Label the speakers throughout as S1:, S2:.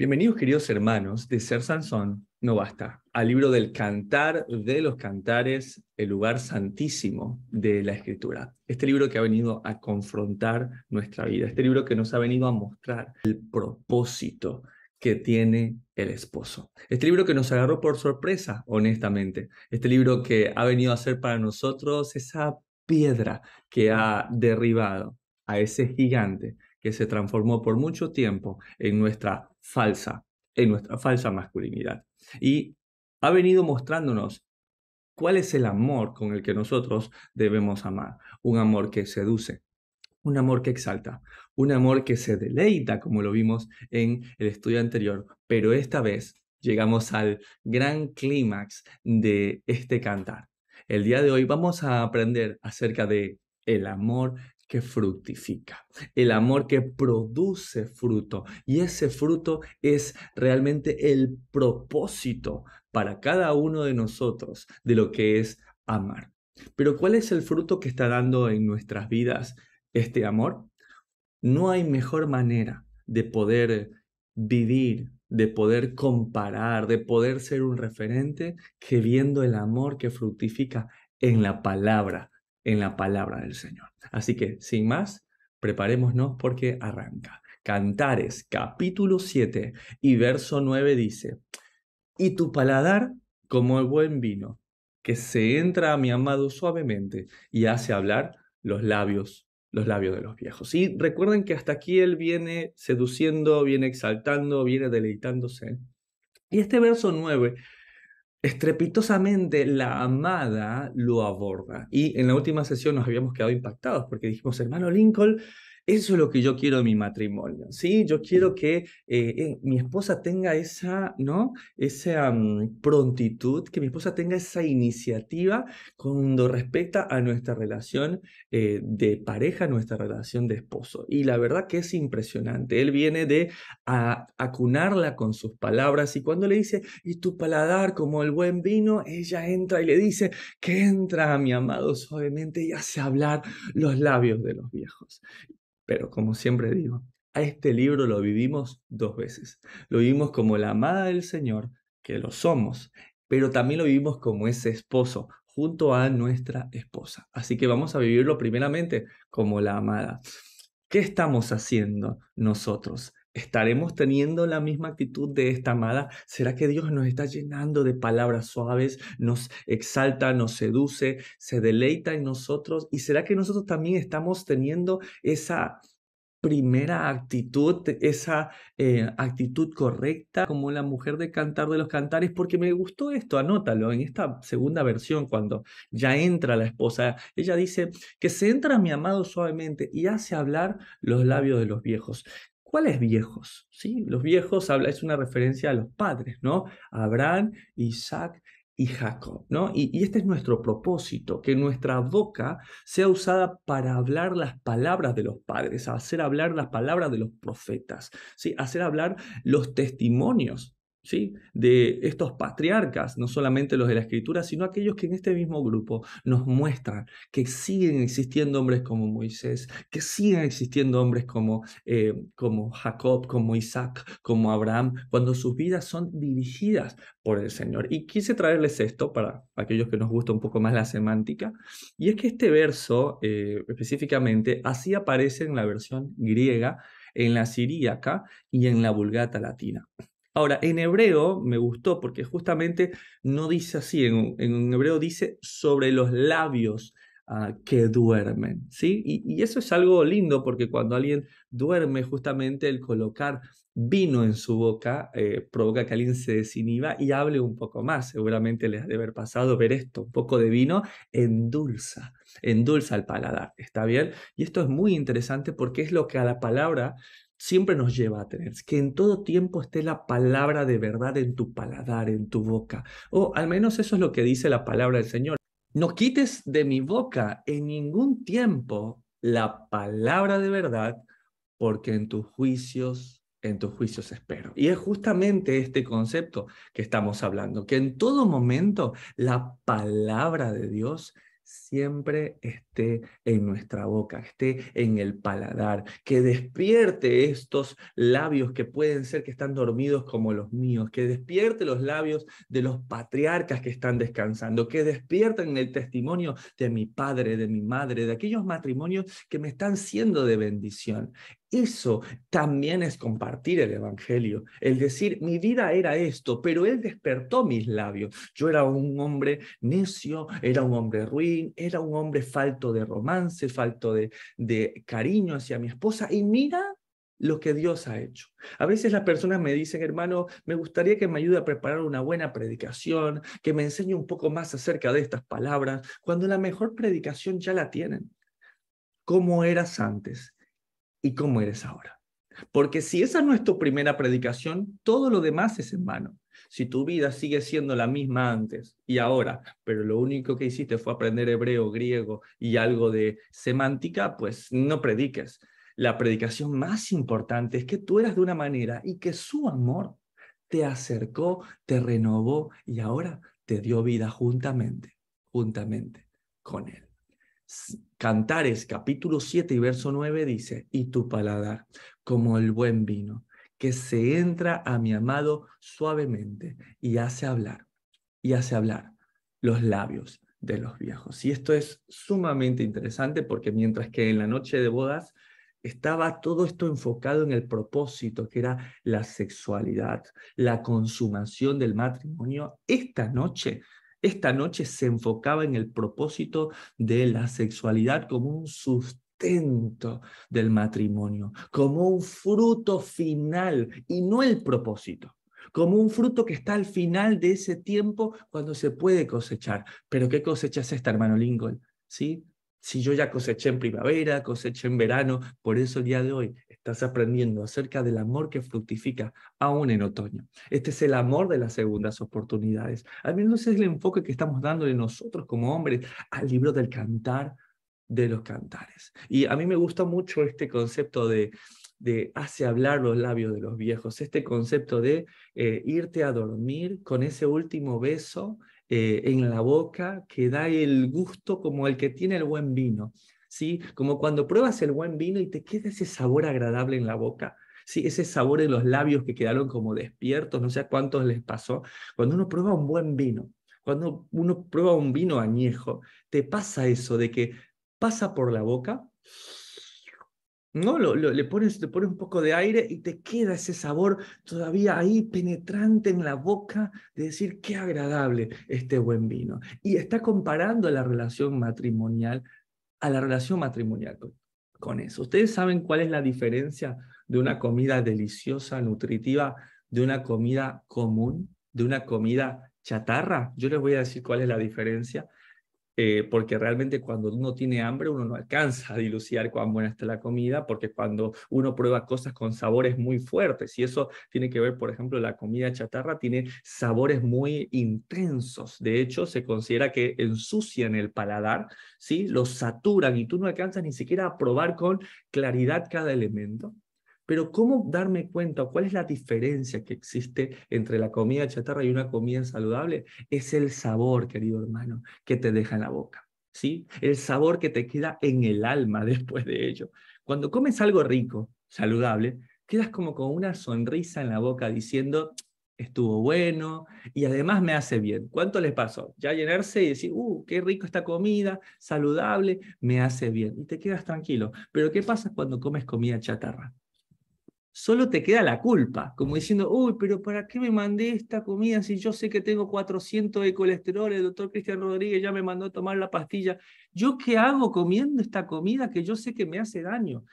S1: Bienvenidos queridos hermanos de Ser Sansón no basta, al libro del Cantar de los Cantares, el lugar santísimo de la Escritura. Este libro que ha venido a confrontar nuestra vida, este libro que nos ha venido a mostrar el propósito que tiene el esposo. Este libro que nos agarró por sorpresa, honestamente. Este libro que ha venido a ser para nosotros esa piedra que ha derribado a ese gigante que se transformó por mucho tiempo en nuestra falsa, en nuestra falsa masculinidad. Y ha venido mostrándonos cuál es el amor con el que nosotros debemos amar. Un amor que seduce, un amor que exalta, un amor que se deleita, como lo vimos en el estudio anterior, pero esta vez llegamos al gran clímax de este cantar. El día de hoy vamos a aprender acerca de el amor que fructifica, el amor que produce fruto. Y ese fruto es realmente el propósito para cada uno de nosotros de lo que es amar. Pero ¿cuál es el fruto que está dando en nuestras vidas este amor? No hay mejor manera de poder vivir, de poder comparar, de poder ser un referente que viendo el amor que fructifica en la palabra en la palabra del Señor. Así que, sin más, preparémonos porque arranca. Cantares capítulo 7 y verso 9 dice, y tu paladar como el buen vino, que se entra a mi amado suavemente y hace hablar los labios, los labios de los viejos. Y recuerden que hasta aquí él viene seduciendo, viene exaltando, viene deleitándose. Y este verso 9 Estrepitosamente la amada lo aborda. Y en la última sesión nos habíamos quedado impactados porque dijimos, hermano Lincoln eso es lo que yo quiero en mi matrimonio, ¿sí? Yo quiero que eh, eh, mi esposa tenga esa, ¿no? Esa mm, prontitud, que mi esposa tenga esa iniciativa cuando respecta a nuestra relación eh, de pareja, nuestra relación de esposo. Y la verdad que es impresionante. Él viene de acunarla con sus palabras y cuando le dice, y tu paladar como el buen vino, ella entra y le dice, que entra, mi amado, suavemente y hace hablar los labios de los viejos. Pero como siempre digo, a este libro lo vivimos dos veces. Lo vivimos como la amada del Señor, que lo somos, pero también lo vivimos como ese esposo junto a nuestra esposa. Así que vamos a vivirlo primeramente como la amada. ¿Qué estamos haciendo nosotros? ¿Estaremos teniendo la misma actitud de esta amada? ¿Será que Dios nos está llenando de palabras suaves, nos exalta, nos seduce, se deleita en nosotros? ¿Y será que nosotros también estamos teniendo esa primera actitud, esa eh, actitud correcta como la mujer de cantar de los cantares, porque me gustó esto, anótalo, en esta segunda versión, cuando ya entra la esposa, ella dice, que se entra mi amado suavemente y hace hablar los labios de los viejos. ¿Cuáles viejos? ¿Sí? Los viejos habla, es una referencia a los padres, ¿no? Abraham, Isaac y Jacob, ¿no? Y, este es nuestro propósito, que nuestra boca sea usada para hablar las palabras de los padres, hacer hablar las palabras de los profetas, Hacer hablar los testimonios ¿sí? de estos patriarcas, no solamente los de la escritura, sino aquellos que en este mismo grupo nos muestran que siguen existiendo hombres como Moisés, que siguen existiendo hombres como, eh, como Jacob, como Isaac, como Abraham, cuando sus vidas son dirigidas por el Señor. Y quise traerles esto para aquellos que nos gusta un poco más la semántica, y es que este verso eh, específicamente así aparece en la versión griega, en la siríaca y en la vulgata latina. Ahora, en hebreo me gustó porque justamente no dice así, en, hebreo dice sobre los labios ah, que duermen, ¿sí? Y, eso es algo lindo porque cuando alguien duerme, justamente el colocar vino en su boca eh, provoca que alguien se desinhiba y hable un poco más. Seguramente les ha de haber pasado ver esto, un poco de vino endulza, endulza el paladar, ¿está bien? Y esto es muy interesante porque es lo que a la palabra siempre nos lleva a tener, que en todo tiempo esté la palabra de verdad en tu paladar, en tu boca. O al menos eso es lo que dice la palabra del Señor. No quites de mi boca en ningún tiempo la palabra de verdad, porque en tus juicios, en tus juicios espero. Y es justamente este concepto que estamos hablando, que en todo momento la palabra de Dios siempre esté en nuestra boca, esté en el paladar, que despierte estos labios que pueden ser que están dormidos como los míos, que despierte los labios de los patriarcas que están descansando, que despierten el testimonio de mi padre, de mi madre, de aquellos matrimonios que me están siendo de bendición. Eso también es compartir el Evangelio, el decir, mi vida era esto, pero Él despertó mis labios. Yo era un hombre necio, era un hombre ruin, era un hombre falto de romance, falto de, cariño hacia mi esposa, y mira lo que Dios ha hecho. A veces las personas me dicen, hermano, me gustaría que me ayude a preparar una buena predicación, que me enseñe un poco más acerca de estas palabras, cuando la mejor predicación ya la tienen. como eras antes? y cómo eres ahora. Porque si esa no es tu primera predicación, todo lo demás es en vano. Si tu vida sigue siendo la misma antes y ahora, pero lo único que hiciste fue aprender hebreo, griego y algo de semántica, pues no prediques. La predicación más importante es que tú eras de una manera y que su amor te acercó, te renovó y ahora te dio vida juntamente, juntamente con él. Cantares capítulo 7 y verso 9 dice, y tu paladar, como el buen vino, que se entra a mi amado suavemente y hace hablar, y hace hablar los labios de los viejos. Y esto es sumamente interesante porque mientras que en la noche de bodas estaba todo esto enfocado en el propósito, que era la sexualidad, la consumación del matrimonio, esta noche esta noche se enfocaba en el propósito de la sexualidad como un sustento del matrimonio, como un fruto final y no el propósito, como un fruto que está al final de ese tiempo cuando se puede cosechar. Pero ¿qué cosecha es esta, hermano Lingol? ¿Sí? Si yo ya coseché en primavera, coseché en verano, por eso el día de hoy estás aprendiendo acerca del amor que fructifica aún en otoño. Este es el amor de las segundas oportunidades. Al menos es el enfoque que estamos dándole nosotros como hombres al libro del cantar de los cantares. Y a mí me gusta mucho este concepto de, de hace hablar los labios de los viejos, este concepto de eh, irte a dormir con ese último beso eh, en la boca que da el gusto como el que tiene el buen vino, ¿sí? Como cuando pruebas el buen vino y te queda ese sabor agradable en la boca. Sí, ese sabor en los labios que quedaron como despiertos, no sé cuántos les pasó. Cuando uno prueba un buen vino, cuando uno prueba un vino añejo, te pasa eso de que pasa por la boca, ¿no? le, pones, un poco de aire y te queda ese sabor todavía ahí penetrante en la boca de decir qué agradable este buen vino. Y está comparando la relación matrimonial a la relación matrimonial con eso. ¿Ustedes saben cuál es la diferencia de una comida deliciosa, nutritiva, de una comida común, de una comida chatarra? Yo les voy a decir cuál es la diferencia. Eh, porque realmente cuando uno tiene hambre uno no alcanza a dilucidar cuán buena está la comida, porque cuando uno prueba cosas con sabores muy fuertes, y eso tiene que ver, por ejemplo, la comida chatarra tiene sabores muy intensos, de hecho se considera que ensucian el paladar, ¿sí? los saturan y tú no alcanzas ni siquiera a probar con claridad cada elemento. Pero ¿cómo darme cuenta cuál es la diferencia que existe entre la comida chatarra y una comida saludable? Es el sabor, querido hermano, que te deja en la boca. ¿Sí? El sabor que te queda en el alma después de ello. Cuando comes algo rico, saludable, quedas como con una sonrisa en la boca diciendo, estuvo bueno y además me hace bien. ¿Cuánto les pasó? Ya llenarse y decir, uh, qué rico esta comida, saludable, me hace bien. Y te quedas tranquilo. Pero ¿qué pasa cuando comes comida chatarra? solo te queda la culpa, como diciendo, uy, pero ¿para qué me mandé esta comida si yo sé que tengo 400 de colesterol? El doctor Cristian Rodríguez ya me mandó a tomar la pastilla. ¿Yo qué hago comiendo esta comida que yo sé que me hace daño?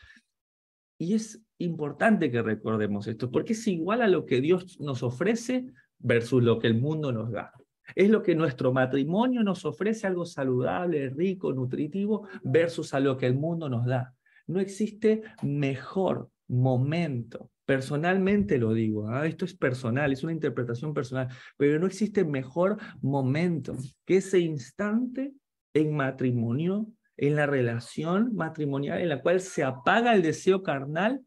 S1: Y es importante que recordemos esto, porque es igual a lo que Dios nos ofrece versus lo que el mundo nos da. Es lo que nuestro matrimonio nos ofrece, algo saludable, rico, nutritivo, versus a lo que el mundo nos da. No existe mejor momento. Personalmente lo digo, ¿ah? esto es personal, es una interpretación personal, pero no existe mejor momento que ese instante en matrimonio, en la relación matrimonial en la cual se apaga el deseo carnal,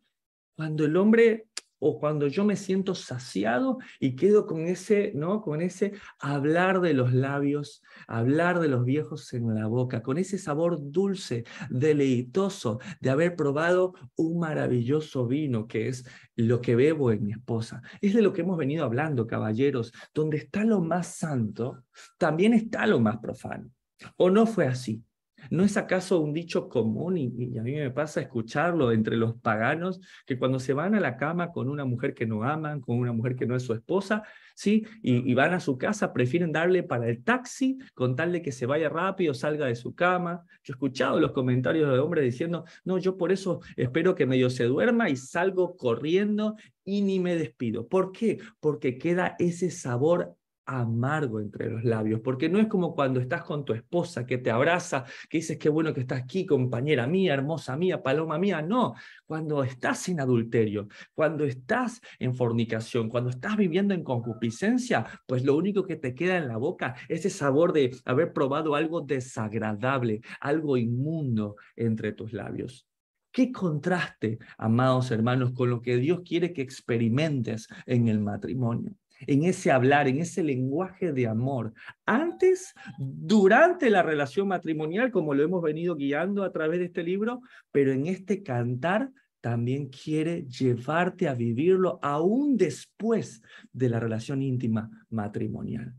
S1: cuando el hombre o cuando yo me siento saciado y quedo con ese, ¿no? Con ese hablar de los labios, hablar de los viejos en la boca, con ese sabor dulce, deleitoso de haber probado un maravilloso vino que es lo que bebo en mi esposa. Es de lo que hemos venido hablando, caballeros, donde está lo más santo, también está lo más profano. ¿O no fue así? ¿No es acaso un dicho común, y, a mí me pasa escucharlo entre los paganos, que cuando se van a la cama con una mujer que no aman, con una mujer que no es su esposa, ¿sí? y, y van a su casa, prefieren darle para el taxi con tal de que se vaya rápido, salga de su cama? Yo he escuchado los comentarios de hombres diciendo, no, yo por eso espero que medio se duerma y salgo corriendo y ni me despido. ¿Por qué? Porque queda ese sabor amargo entre los labios, porque no es como cuando estás con tu esposa que te abraza, que dices, qué bueno que estás aquí, compañera mía, hermosa mía, paloma mía, no, cuando estás en adulterio, cuando estás en fornicación, cuando estás viviendo en concupiscencia, pues lo único que te queda en la boca es ese sabor de haber probado algo desagradable, algo inmundo entre tus labios. Qué contraste, amados hermanos, con lo que Dios quiere que experimentes en el matrimonio en ese hablar, en ese lenguaje de amor, antes, durante la relación matrimonial, como lo hemos venido guiando a través de este libro, pero en este cantar también quiere llevarte a vivirlo aún después de la relación íntima matrimonial.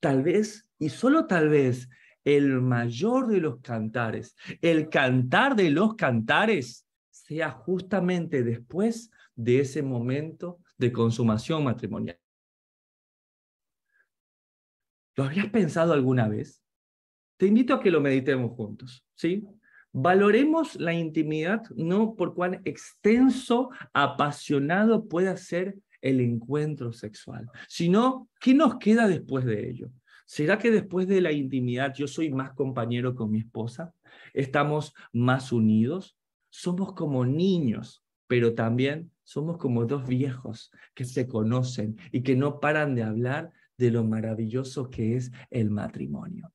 S1: Tal vez, y solo tal vez, el mayor de los cantares, el cantar de los cantares, sea justamente después de ese momento de consumación matrimonial. ¿Lo habías pensado alguna vez? Te invito a que lo meditemos juntos, ¿sí? Valoremos la intimidad no por cuán extenso, apasionado pueda ser el encuentro sexual, sino qué nos queda después de ello. ¿Será que después de la intimidad yo soy más compañero con mi esposa? ¿Estamos más unidos? Somos como niños, pero también somos como dos viejos que se conocen y que no paran de hablar de lo maravilloso que es el matrimonio.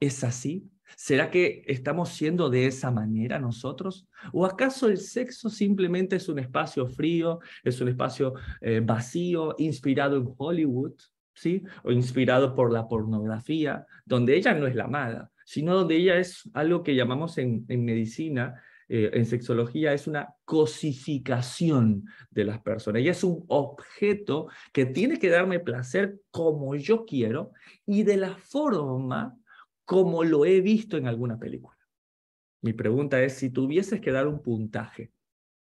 S1: ¿Es así? ¿Será que estamos siendo de esa manera nosotros? ¿O acaso el sexo simplemente es un espacio frío, es un espacio eh, vacío, inspirado en Hollywood, ¿sí? O inspirado por la pornografía, donde ella no es la amada, sino donde ella es algo que llamamos en, en medicina eh, en sexología es una cosificación de las personas. Y es un objeto que tiene que darme placer como yo quiero y de la forma como lo he visto en alguna película. Mi pregunta es, si tuvieses que dar un puntaje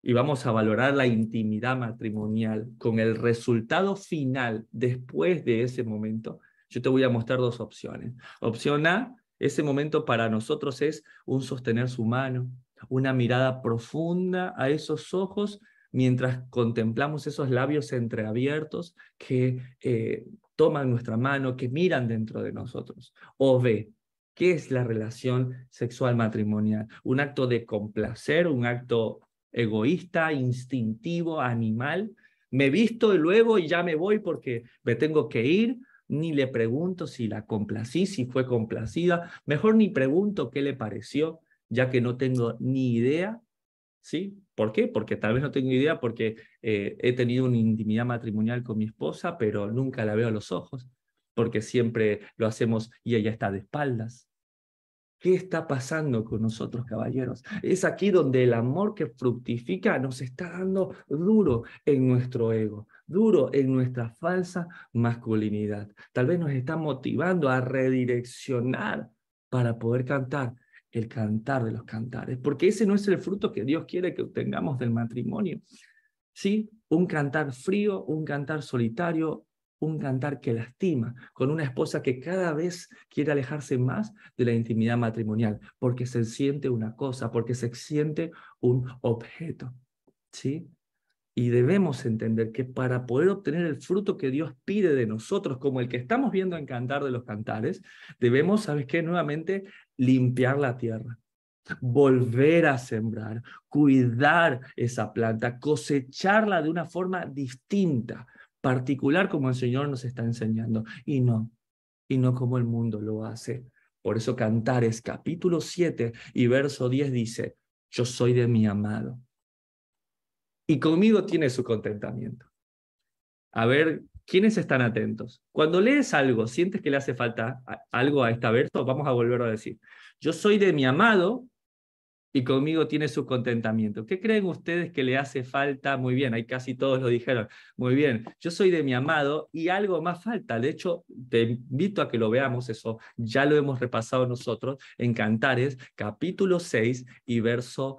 S1: y vamos a valorar la intimidad matrimonial con el resultado final después de ese momento, yo te voy a mostrar dos opciones. Opción A, ese momento para nosotros es un sostener su mano, una mirada profunda a esos ojos mientras contemplamos esos labios entreabiertos que eh, toman nuestra mano, que miran dentro de nosotros. O ve, ¿qué es la relación sexual matrimonial? ¿Un acto de complacer, un acto egoísta, instintivo, animal? Me visto y luego y ya me voy porque me tengo que ir, ni le pregunto si la complací, si fue complacida, mejor ni pregunto qué le pareció, ya que no tengo ni idea, ¿sí? ¿Por qué? Porque tal vez no tengo idea porque eh, he tenido una intimidad matrimonial con mi esposa, pero nunca la veo a los ojos, porque siempre lo hacemos y ella está de espaldas. ¿Qué está pasando con nosotros, caballeros? Es aquí donde el amor que fructifica nos está dando duro en nuestro ego, duro en nuestra falsa masculinidad. Tal vez nos está motivando a redireccionar para poder cantar el cantar de los cantares, porque ese no es el fruto que Dios quiere que obtengamos del matrimonio. ¿Sí? Un cantar frío, un cantar solitario, un cantar que lastima, con una esposa que cada vez quiere alejarse más de la intimidad matrimonial, porque se siente una cosa, porque se siente un objeto. ¿Sí? Y debemos entender que para poder obtener el fruto que Dios pide de nosotros, como el que estamos viendo en Cantar de los Cantares, debemos, ¿sabes qué? Nuevamente limpiar la tierra, volver a sembrar, cuidar esa planta, cosecharla de una forma distinta, particular como el Señor nos está enseñando, y no, y no como el mundo lo hace. Por eso Cantares capítulo 7 y verso 10 dice, yo soy de mi amado y conmigo tiene su contentamiento. A ver, ¿quiénes están atentos? Cuando lees algo, sientes que le hace falta algo a esta verso, vamos a volver a decir, yo soy de mi amado y conmigo tiene su contentamiento. ¿Qué creen ustedes que le hace falta? Muy bien, ahí casi todos lo dijeron. Muy bien, yo soy de mi amado y algo más falta. De hecho, te invito a que lo veamos, eso ya lo hemos repasado nosotros en Cantares, capítulo 6 y verso,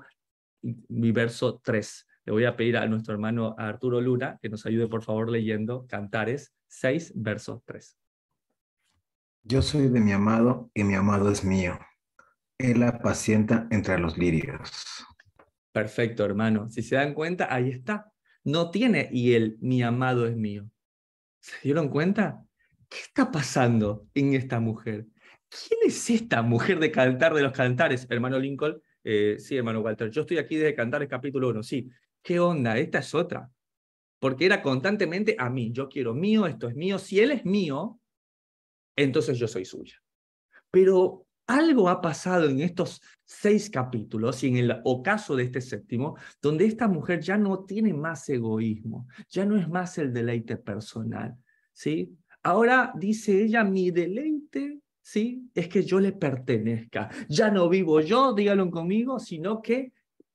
S1: y verso 3 le voy a pedir a nuestro hermano Arturo Luna que nos ayude por favor leyendo Cantares 6, verso 3. Yo soy de mi amado y mi amado es mío. Él apacienta entre los lirios. Perfecto, hermano. Si se dan cuenta, ahí está. No tiene y él, mi amado es mío. ¿Se dieron cuenta? ¿Qué está pasando en esta mujer? ¿Quién es esta mujer de cantar de los cantares, hermano Lincoln? Eh, sí, hermano Walter, yo estoy aquí desde Cantares capítulo 1, sí, ¿qué onda? Esta es otra. Porque era constantemente a mí, yo quiero mío, esto es mío, si él es mío, entonces yo soy suya. Pero algo ha pasado en estos seis capítulos y en el ocaso de este séptimo, donde esta mujer ya no tiene más egoísmo, ya no es más el deleite personal, ¿sí? Ahora dice ella, mi deleite, ¿sí? Es que yo le pertenezca. Ya no vivo yo, dígalo conmigo, sino que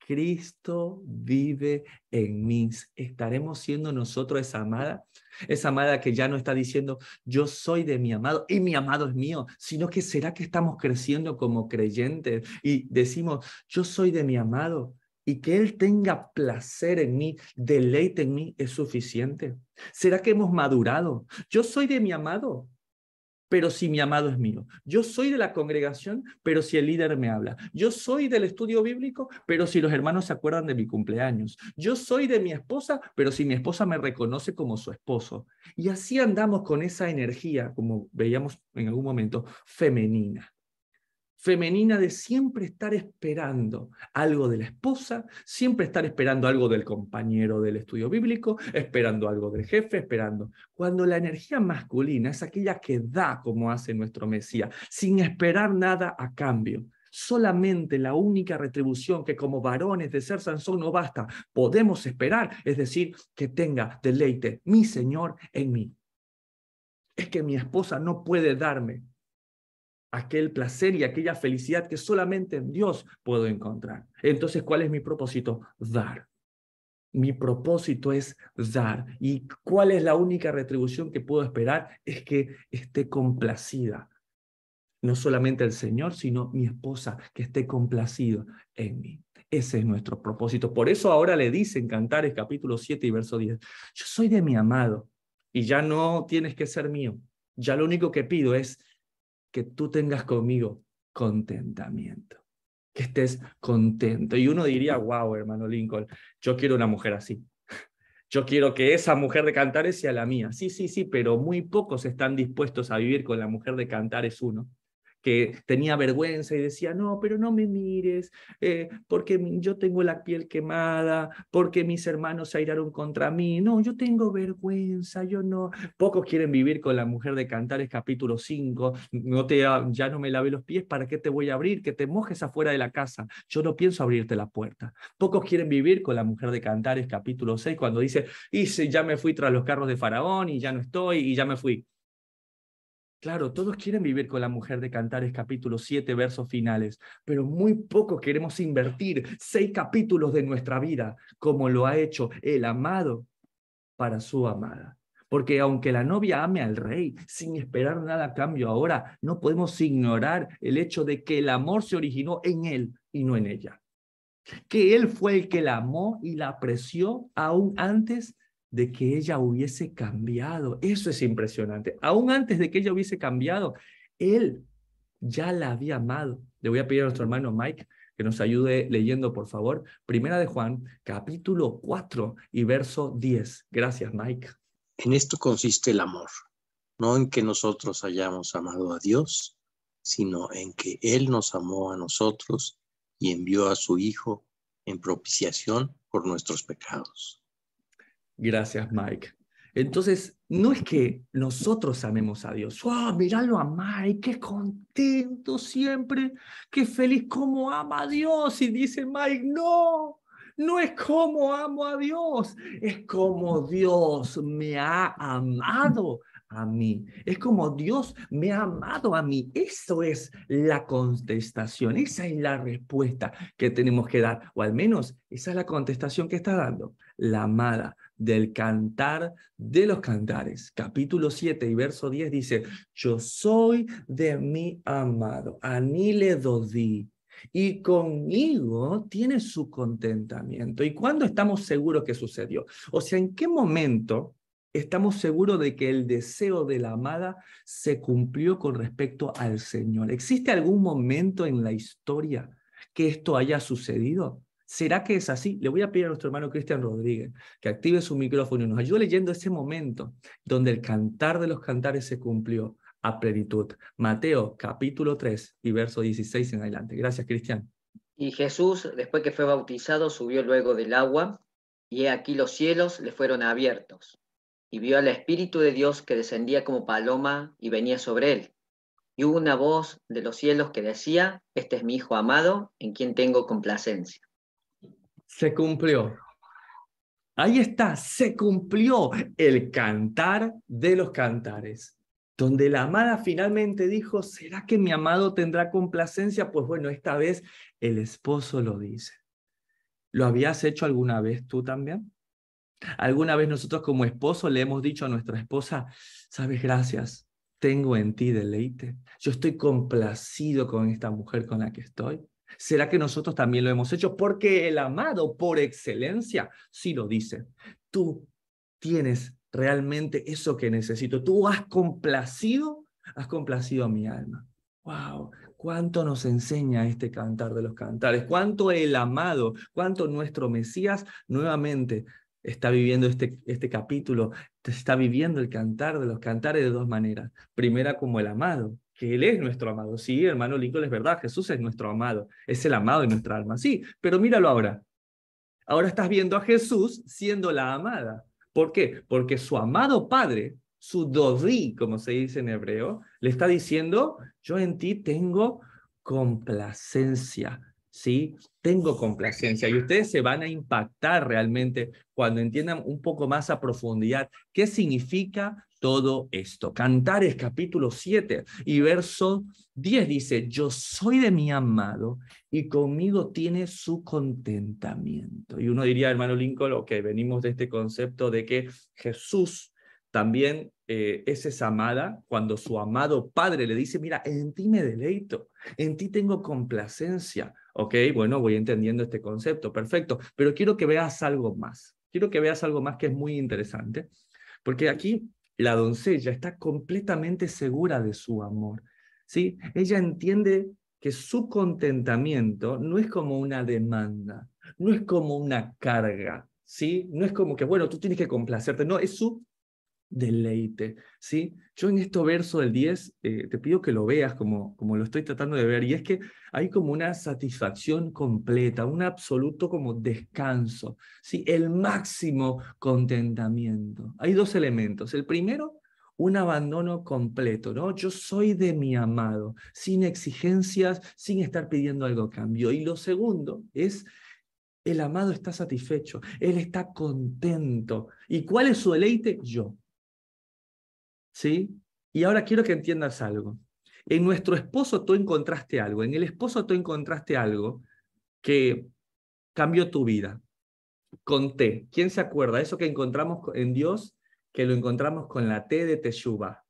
S1: Cristo vive en mí. Estaremos siendo nosotros esa amada, esa amada que ya no está diciendo, yo soy de mi amado y mi amado es mío, sino que será que estamos creciendo como creyentes y decimos, yo soy de mi amado y que Él tenga placer en mí, deleite en mí, es suficiente. ¿Será que hemos madurado? Yo soy de mi amado pero si mi amado es mío. Yo soy de la congregación, pero si el líder me habla. Yo soy del estudio bíblico, pero si los hermanos se acuerdan de mi cumpleaños. Yo soy de mi esposa, pero si mi esposa me reconoce como su esposo. Y así andamos con esa energía, como veíamos en algún momento, femenina femenina de siempre estar esperando algo de la esposa, siempre estar esperando algo del compañero del estudio bíblico, esperando algo del jefe, esperando. Cuando la energía masculina es aquella que da como hace nuestro Mesías, sin esperar nada a cambio. Solamente la única retribución que como varones de ser Sansón no basta, podemos esperar, es decir, que tenga deleite mi Señor en mí. Es que mi esposa no puede darme aquel placer y aquella felicidad que solamente en Dios puedo encontrar. Entonces, ¿cuál es mi propósito? Dar. Mi propósito es dar. ¿Y cuál es la única retribución que puedo esperar? Es que esté complacida. No solamente el Señor, sino mi esposa, que esté complacida en mí. Ese es nuestro propósito. Por eso ahora le dicen, Cantares capítulo 7 y verso 10, yo soy de mi amado y ya no tienes que ser mío. Ya lo único que pido es que tú tengas conmigo contentamiento, que estés contento. Y uno diría, wow, hermano Lincoln, yo quiero una mujer así. Yo quiero que esa mujer de Cantares sea la mía. Sí, sí, sí, pero muy pocos están dispuestos a vivir con la mujer de Cantares uno que tenía vergüenza y decía, no, pero no me mires, eh, porque yo tengo la piel quemada, porque mis hermanos se airaron contra mí, no, yo tengo vergüenza, yo no. Pocos quieren vivir con la mujer de Cantares capítulo 5, no te, ah, ya no me lavé los pies, ¿para qué te voy a abrir? Que te mojes afuera de la casa, yo no pienso abrirte la puerta. Pocos quieren vivir con la mujer de Cantares capítulo 6 cuando dice, y ya me fui tras los carros de Faraón y ya no estoy y ya me fui. Claro, todos quieren vivir con la mujer de Cantares capítulo 7, versos finales, pero muy poco queremos invertir seis capítulos de nuestra vida, como lo ha hecho el amado para su amada. Porque aunque la novia ame al rey sin esperar nada a cambio ahora, no podemos ignorar el hecho de que el amor se originó en él y no en ella. Que él fue el que la amó y la apreció aún antes de que ella hubiese cambiado. Eso es impresionante. Aún antes de que ella hubiese cambiado, él ya la había amado. Le voy a pedir a nuestro hermano Mike que nos ayude leyendo, por favor. Primera de Juan, capítulo 4 y verso 10. Gracias, Mike. En esto consiste el amor, no en que nosotros hayamos amado a Dios, sino en que Él nos amó a nosotros y envió a su Hijo en propiciación por nuestros pecados. Gracias, Mike. Entonces, no es que nosotros amemos a Dios. ¡Wow! ¡Oh, míralo a Mike, qué contento siempre, qué feliz como ama a Dios. Y dice Mike, no, no es como amo a Dios, es como Dios me ha amado a mí. Es como Dios me ha amado a mí. Eso es la contestación, esa es la respuesta que tenemos que dar, o al menos esa es la contestación que está dando la amada del cantar de los cantares, capítulo 7 y verso 10 dice, yo soy de mi amado, anile dodí, y conmigo tiene su contentamiento. ¿Y cuándo estamos seguros que sucedió? O sea, ¿en qué momento estamos seguros de que el deseo de la amada se cumplió con respecto al Señor? ¿Existe algún momento en la historia que esto haya sucedido? ¿Será que es así? Le voy a pedir a nuestro hermano Cristian Rodríguez que active su micrófono y nos ayude leyendo ese momento donde el cantar de los cantares se cumplió a plenitud. Mateo capítulo 3 y verso 16 en adelante. Gracias, Cristian. Y Jesús, después que fue bautizado, subió luego del agua, y he aquí los cielos le fueron abiertos. Y vio al Espíritu de Dios que descendía como paloma y venía sobre él. Y hubo una voz de los cielos que decía, Este es mi Hijo amado, en quien tengo complacencia se cumplió. Ahí está, se cumplió el cantar de los cantares, donde la amada finalmente dijo, ¿será que mi amado tendrá complacencia? Pues bueno, esta vez el esposo lo dice. ¿Lo habías hecho alguna vez tú también? ¿Alguna vez nosotros como esposo le hemos dicho a nuestra esposa, sabes, gracias, tengo en ti deleite, yo estoy complacido con esta mujer con la que estoy? ¿Será que nosotros también lo hemos hecho? Porque el amado por excelencia sí lo dice. Tú tienes realmente eso que necesito. Tú has complacido, has complacido a mi alma. ¡Wow! ¿Cuánto nos enseña este cantar de los cantares? ¿Cuánto el amado, cuánto nuestro Mesías nuevamente está viviendo este, este capítulo, está viviendo el cantar de los cantares de dos maneras. Primera como el amado que Él es nuestro amado. Sí, hermano Lincoln, es verdad, Jesús es nuestro amado, es el amado de nuestra alma. Sí, pero míralo ahora. Ahora estás viendo a Jesús siendo la amada. ¿Por qué? Porque su amado Padre, su Dori, como se dice en hebreo, le está diciendo, yo en ti tengo complacencia, ¿sí? Tengo complacencia y ustedes se van a impactar realmente cuando entiendan un poco más a profundidad qué significa todo esto. Cantares capítulo 7 y verso 10 dice, yo soy de mi amado y conmigo tiene su contentamiento. Y uno diría, hermano Lincoln, que venimos de este concepto de que Jesús también eh, es esa amada cuando su amado padre le dice, mira, en ti me deleito, en ti tengo complacencia. Ok, bueno, voy entendiendo este concepto, perfecto, pero quiero que veas algo más. Quiero que veas algo más que es muy interesante, porque aquí la doncella está completamente segura de su amor. ¿sí? Ella entiende que su contentamiento no es como una demanda, no es como una carga, ¿sí? No es como que, bueno, tú tienes que complacerte, no, es su deleite. ¿sí? Yo en este verso del 10 eh, te pido que lo veas como, como lo estoy tratando de ver, y es que hay como una satisfacción completa, un absoluto como descanso, ¿sí? el máximo contentamiento. Hay dos elementos. El primero, un abandono completo, ¿no? Yo soy de mi amado, sin exigencias, sin estar pidiendo algo cambio. Y lo segundo es el amado está satisfecho, él está contento. ¿Y cuál es su deleite? Yo. ¿Sí? Y ahora quiero que entiendas algo. En nuestro esposo tú encontraste algo, en el esposo tú encontraste algo que cambió tu vida. Con T. ¿Quién se acuerda? Eso que encontramos en Dios, que lo encontramos con la T de Teshuva.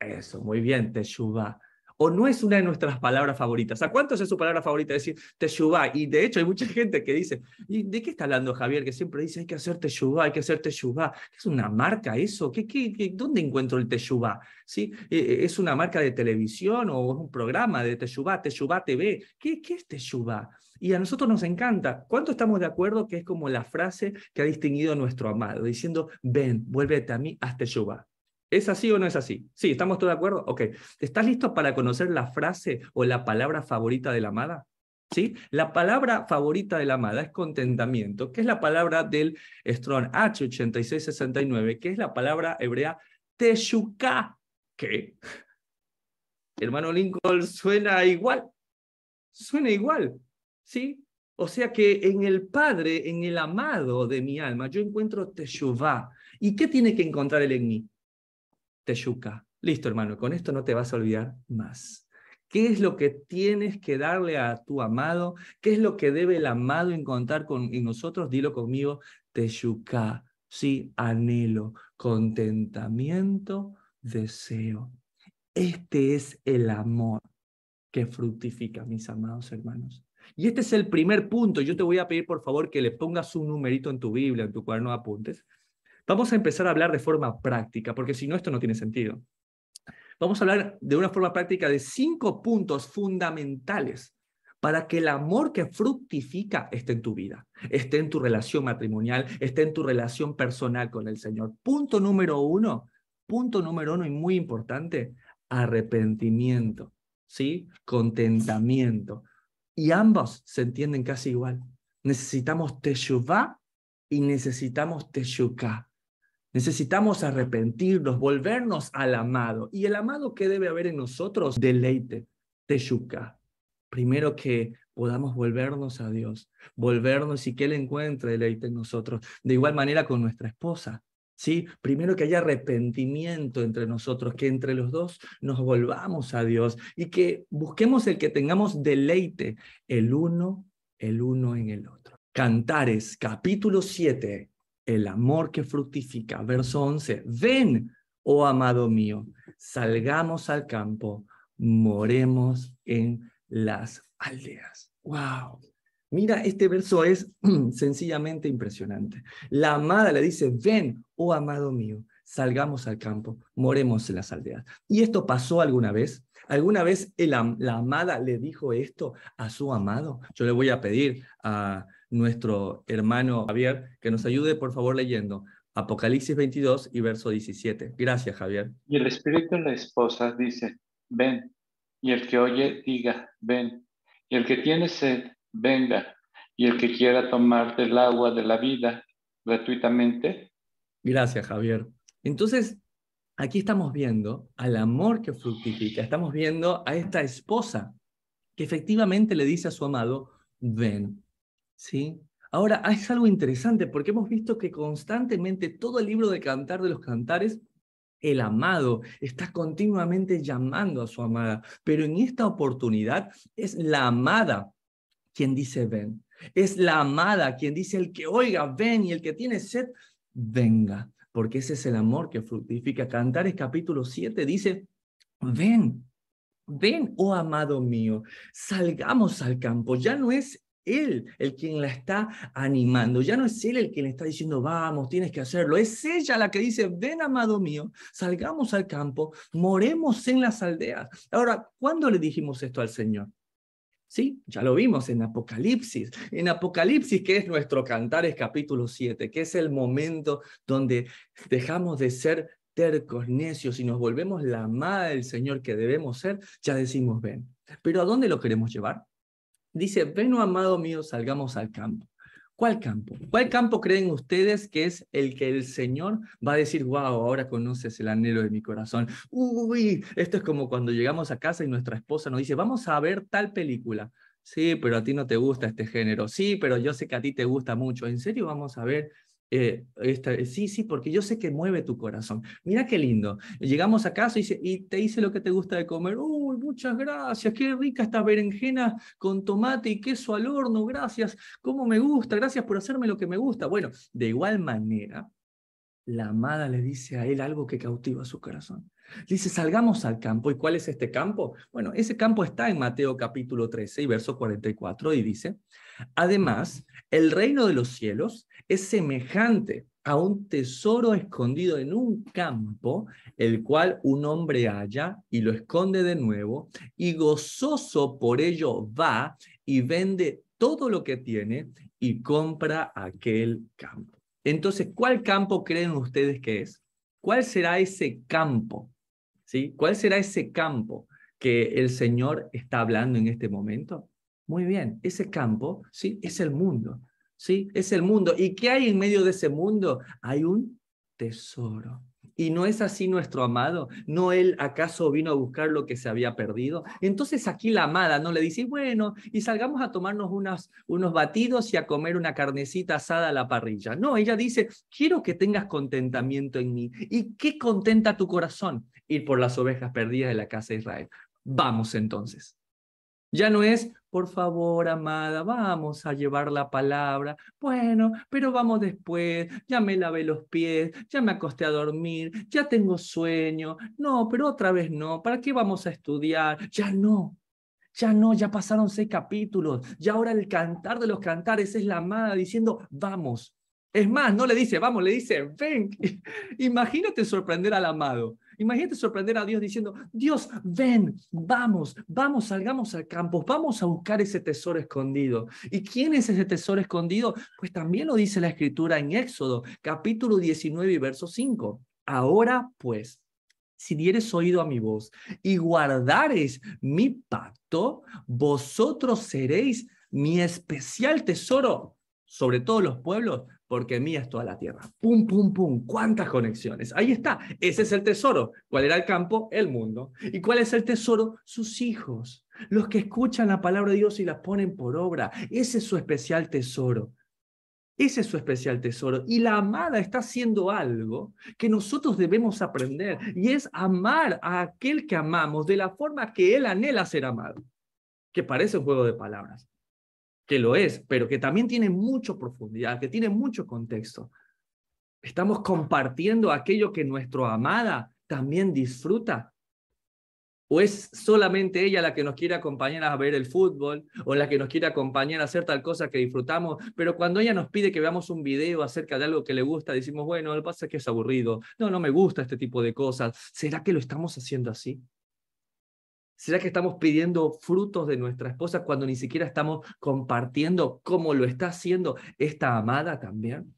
S1: Eso, muy bien, Teshuva o no es una de nuestras palabras favoritas. ¿A cuántos es su palabra favorita decir teshuvá? Y de hecho hay mucha gente que dice, de qué está hablando Javier? Que siempre dice, hay que hacer teshuvá, hay que hacer teshuvá. ¿Es una marca eso? ¿Qué, dónde encuentro el teshuvá? ¿Sí? Eh, eh, ¿Es una marca de televisión o es un programa de teshuvá, teshuvá TV? ¿Qué, es teshuvá? Y a nosotros nos encanta. ¿Cuánto estamos de acuerdo que es como la frase que ha distinguido a nuestro amado, diciendo, ven, vuélvete a mí, haz teshuvá? ¿Es así o no es así? Sí, ¿estamos todos de acuerdo? Ok. ¿Estás listo para conocer la frase o la palabra favorita de la amada? ¿Sí? La palabra favorita de la amada es contentamiento, que es la palabra del Strong H8669, que es la palabra hebrea teshuka. que, hermano Lincoln, suena igual. Suena igual, ¿sí? O sea que en el Padre, en el amado de mi alma, yo encuentro Teshuvah. ¿Y qué tiene que encontrar él en mí? Teshuka. Listo, hermano, con esto no te vas a olvidar más. ¿Qué es lo que tienes que darle a tu amado? ¿Qué es lo que debe el amado encontrar con, en nosotros? Dilo conmigo, Teshuka. Sí, anhelo, contentamiento, deseo. Este es el amor que fructifica, mis amados hermanos. Y este es el primer punto. Yo te voy a pedir, por favor, que le pongas un numerito en tu Biblia, en tu cuaderno de apuntes. Vamos a empezar a hablar de forma práctica, porque si no, esto no tiene sentido. Vamos a hablar de una forma práctica de cinco puntos fundamentales para que el amor que fructifica esté en tu vida, esté en tu relación matrimonial, esté en tu relación personal con el Señor. Punto número uno, punto número uno y muy importante, arrepentimiento, ¿sí? Contentamiento. Y ambos se entienden casi igual. Necesitamos teshuvah y necesitamos teshuká. Necesitamos arrepentirnos, volvernos al amado. ¿Y el amado que debe haber en nosotros? Deleite, teyuca. Primero que podamos volvernos a Dios, volvernos y que Él encuentre deleite en nosotros. De igual manera con nuestra esposa. ¿sí? Primero que haya arrepentimiento entre nosotros, que entre los dos nos volvamos a Dios y que busquemos el que tengamos deleite el uno, el uno en el otro. Cantares, capítulo 7, el amor que fructifica. Verso 11, ven, oh amado mío, salgamos al campo, moremos en las aldeas. ¡Wow! Mira, este verso es sencillamente impresionante. La amada le dice, ven, oh amado mío, salgamos al campo, moremos en las aldeas. ¿Y esto pasó alguna vez? ¿Alguna vez la amada le dijo esto a su amado? Yo le voy a pedir a nuestro hermano Javier, que nos ayude por favor leyendo Apocalipsis 22 y verso 17. Gracias, Javier. Y el espíritu de la esposa dice, ven, y el que oye diga, ven, y el que tiene sed, venga, y el que quiera tomar del agua de la vida gratuitamente. Gracias, Javier. Entonces, aquí estamos viendo al amor que fructifica, estamos viendo a esta esposa que efectivamente le dice a su amado, ven, ¿sí? Ahora, ah, es algo interesante porque hemos visto que constantemente todo el libro de Cantar de los Cantares, el amado está continuamente llamando a su amada, pero en esta oportunidad es la amada quien dice ven, es la amada quien dice el que oiga ven y el que tiene sed, venga, porque ese es el amor que fructifica. Cantares capítulo 7 dice, ven, Ven, oh amado mío, salgamos al campo. Ya no es él el quien la está animando. Ya no es él el quien le está diciendo, vamos, tienes que hacerlo. Es ella la que dice, ven, amado mío, salgamos al campo, moremos en las aldeas. Ahora, ¿cuándo le dijimos esto al Señor? Sí, ya lo vimos en Apocalipsis. En Apocalipsis, que es nuestro es capítulo 7, que es el momento donde dejamos de ser tercos, necios y nos volvemos la amada del Señor que debemos ser, ya decimos, ven. Pero ¿a dónde lo queremos llevar? dice, ven, oh amado mío, salgamos al campo. ¿Cuál campo? ¿Cuál campo creen ustedes que es el que el Señor va a decir, wow, ahora conoces el anhelo de mi corazón? Uy, esto es como cuando llegamos a casa y nuestra esposa nos dice, vamos a ver tal película. Sí, pero a ti no te gusta este género. Sí, pero yo sé que a ti te gusta mucho. ¿En serio vamos a ver eh, eh, sí, sí, porque yo sé que mueve tu corazón. Mira qué lindo. Llegamos a casa y, te hice lo que te gusta de comer. Uy, muchas gracias. Qué rica esta berenjena con tomate y queso al horno. Gracias. Cómo me gusta. Gracias por hacerme lo que me gusta. Bueno, de igual manera, la amada le dice a él algo que cautiva su corazón. Dice, salgamos al campo. ¿Y cuál es este campo? Bueno, ese campo está en Mateo capítulo 13 y verso 44 y dice, Además, el reino de los cielos es semejante a un tesoro escondido en un campo, el cual un hombre halla y lo esconde de nuevo, y gozoso por ello va y vende todo lo que tiene y compra aquel campo. Entonces, ¿cuál campo creen ustedes que es? ¿Cuál será ese campo? ¿Sí? ¿Cuál será ese campo que el Señor está hablando en este momento? Muy bien, ese campo, ¿sí? Es el mundo, ¿sí? Es el mundo. ¿Y qué hay en medio de ese mundo? Hay un tesoro. ¿Y no es así nuestro amado? ¿No él acaso vino a buscar lo que se había perdido? Entonces aquí la amada no le dice, bueno, y salgamos a tomarnos unos batidos y a comer una carnecita asada a la parrilla. No, ella dice, quiero que tengas contentamiento en mí. ¿Y qué contenta tu corazón? Ir por las ovejas perdidas de la casa de Israel. Vamos entonces. Ya no es, por favor, amada, vamos a llevar la palabra. Bueno, pero vamos después. Ya me lavé los pies, ya me acosté a dormir, ya tengo sueño. No, pero otra vez no. ¿Para qué vamos a estudiar? Ya no. Ya no, ya pasaron seis capítulos. Ya ahora el cantar de los cantares es la amada diciendo, vamos. Es más, no le dice, vamos, le dice, ven. Imagínate sorprender al amado. Imagínate sorprender a Dios diciendo, Dios, ven, vamos, vamos, salgamos al campo, vamos a buscar ese tesoro escondido. ¿Y quién es ese tesoro escondido? Pues también lo dice la escritura en Éxodo, capítulo 19 y verso 5. Ahora pues, si dieres oído a mi voz y guardares mi pacto, vosotros seréis mi especial tesoro sobre todos los pueblos, porque mía es toda la tierra. Pum, pum, pum, cuántas conexiones. Ahí está, ese es el tesoro. ¿Cuál era el campo? El mundo. ¿Y cuál es el tesoro? Sus hijos, los que escuchan la palabra de Dios y la ponen por obra. Ese es su especial tesoro. Ese es su especial tesoro. Y la amada está haciendo algo que nosotros debemos aprender y es amar a aquel que amamos de la forma que él anhela ser amado, que parece un juego de palabras que lo es, pero que también tiene mucha profundidad, que tiene mucho contexto. Estamos compartiendo aquello que nuestra amada también disfruta. ¿O es solamente ella la que nos quiere acompañar a ver el fútbol o la que nos quiere acompañar a hacer tal cosa que disfrutamos? Pero cuando ella nos pide que veamos un video acerca de algo que le gusta, decimos, bueno, lo que pasa es que es aburrido. No, no me gusta este tipo de cosas. ¿Será que lo estamos haciendo así? ¿Será que estamos pidiendo frutos de nuestra esposa cuando ni siquiera estamos compartiendo cómo lo está haciendo esta amada también?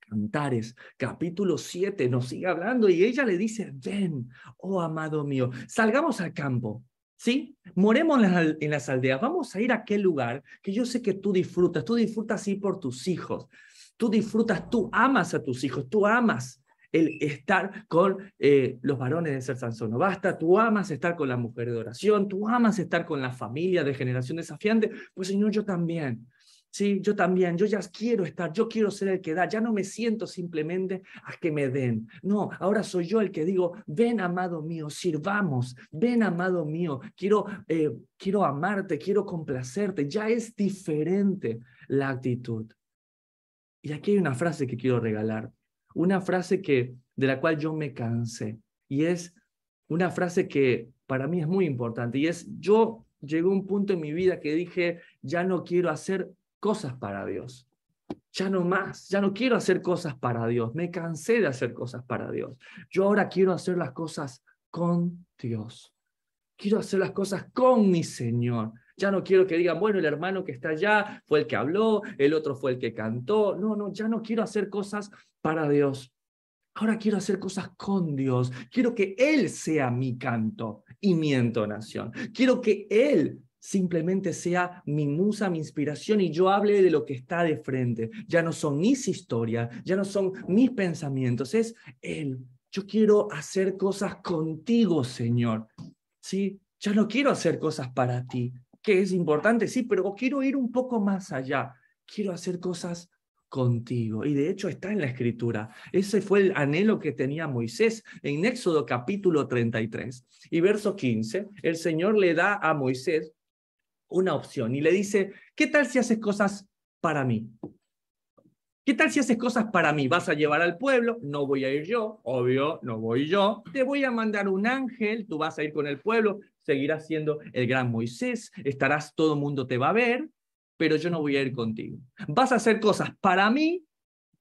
S1: Cantares, capítulo 7, nos sigue hablando y ella le dice, ven, oh amado mío, salgamos al campo, ¿sí? Moremos en las, aldeas, vamos a ir a aquel lugar que yo sé que tú disfrutas, tú disfrutas así por tus hijos, tú disfrutas, tú amas a tus hijos, tú amas el estar con eh, los varones de ser Sansón. No basta, tú amas estar con la mujer de oración, tú amas estar con la familia de generación desafiante. Pues Señor, yo también. Sí, yo también, yo ya quiero estar, yo quiero ser el que da, ya no me siento simplemente a que me den. No, ahora soy yo el que digo, ven amado mío, sirvamos, ven amado mío, quiero, eh, quiero amarte, quiero complacerte. Ya es diferente la actitud. Y aquí hay una frase que quiero regalar una frase que de la cual yo me cansé y es una frase que para mí es muy importante y es yo a un punto en mi vida que dije ya no quiero hacer cosas para Dios. Ya no más, ya no quiero hacer cosas para Dios. Me cansé de hacer cosas para Dios. Yo ahora quiero hacer las cosas con Dios. Quiero hacer las cosas con mi Señor. Ya no quiero que digan, bueno, el hermano que está allá fue el que habló, el otro fue el que cantó. No, no, ya no quiero hacer cosas para Dios. Ahora quiero hacer cosas con Dios. Quiero que Él sea mi canto y mi entonación. Quiero que Él simplemente sea mi musa, mi inspiración y yo hable de lo que está de frente. Ya no son mis historias, ya no son mis pensamientos, es Él. Yo quiero hacer cosas contigo, Señor. ¿Sí? Ya no quiero hacer cosas para ti, que es importante, sí, pero quiero ir un poco más allá, quiero hacer cosas contigo. Y de hecho está en la escritura. Ese fue el anhelo que tenía Moisés en Éxodo capítulo 33 y verso 15. El Señor le da a Moisés una opción y le dice, ¿qué tal si haces cosas para mí? ¿Qué tal si haces cosas para mí? Vas a llevar al pueblo, no voy a ir yo, obvio, no voy yo. Te voy a mandar un ángel, tú vas a ir con el pueblo, seguirás siendo el gran Moisés, estarás, todo el mundo te va a ver, pero yo no voy a ir contigo. Vas a hacer cosas para mí,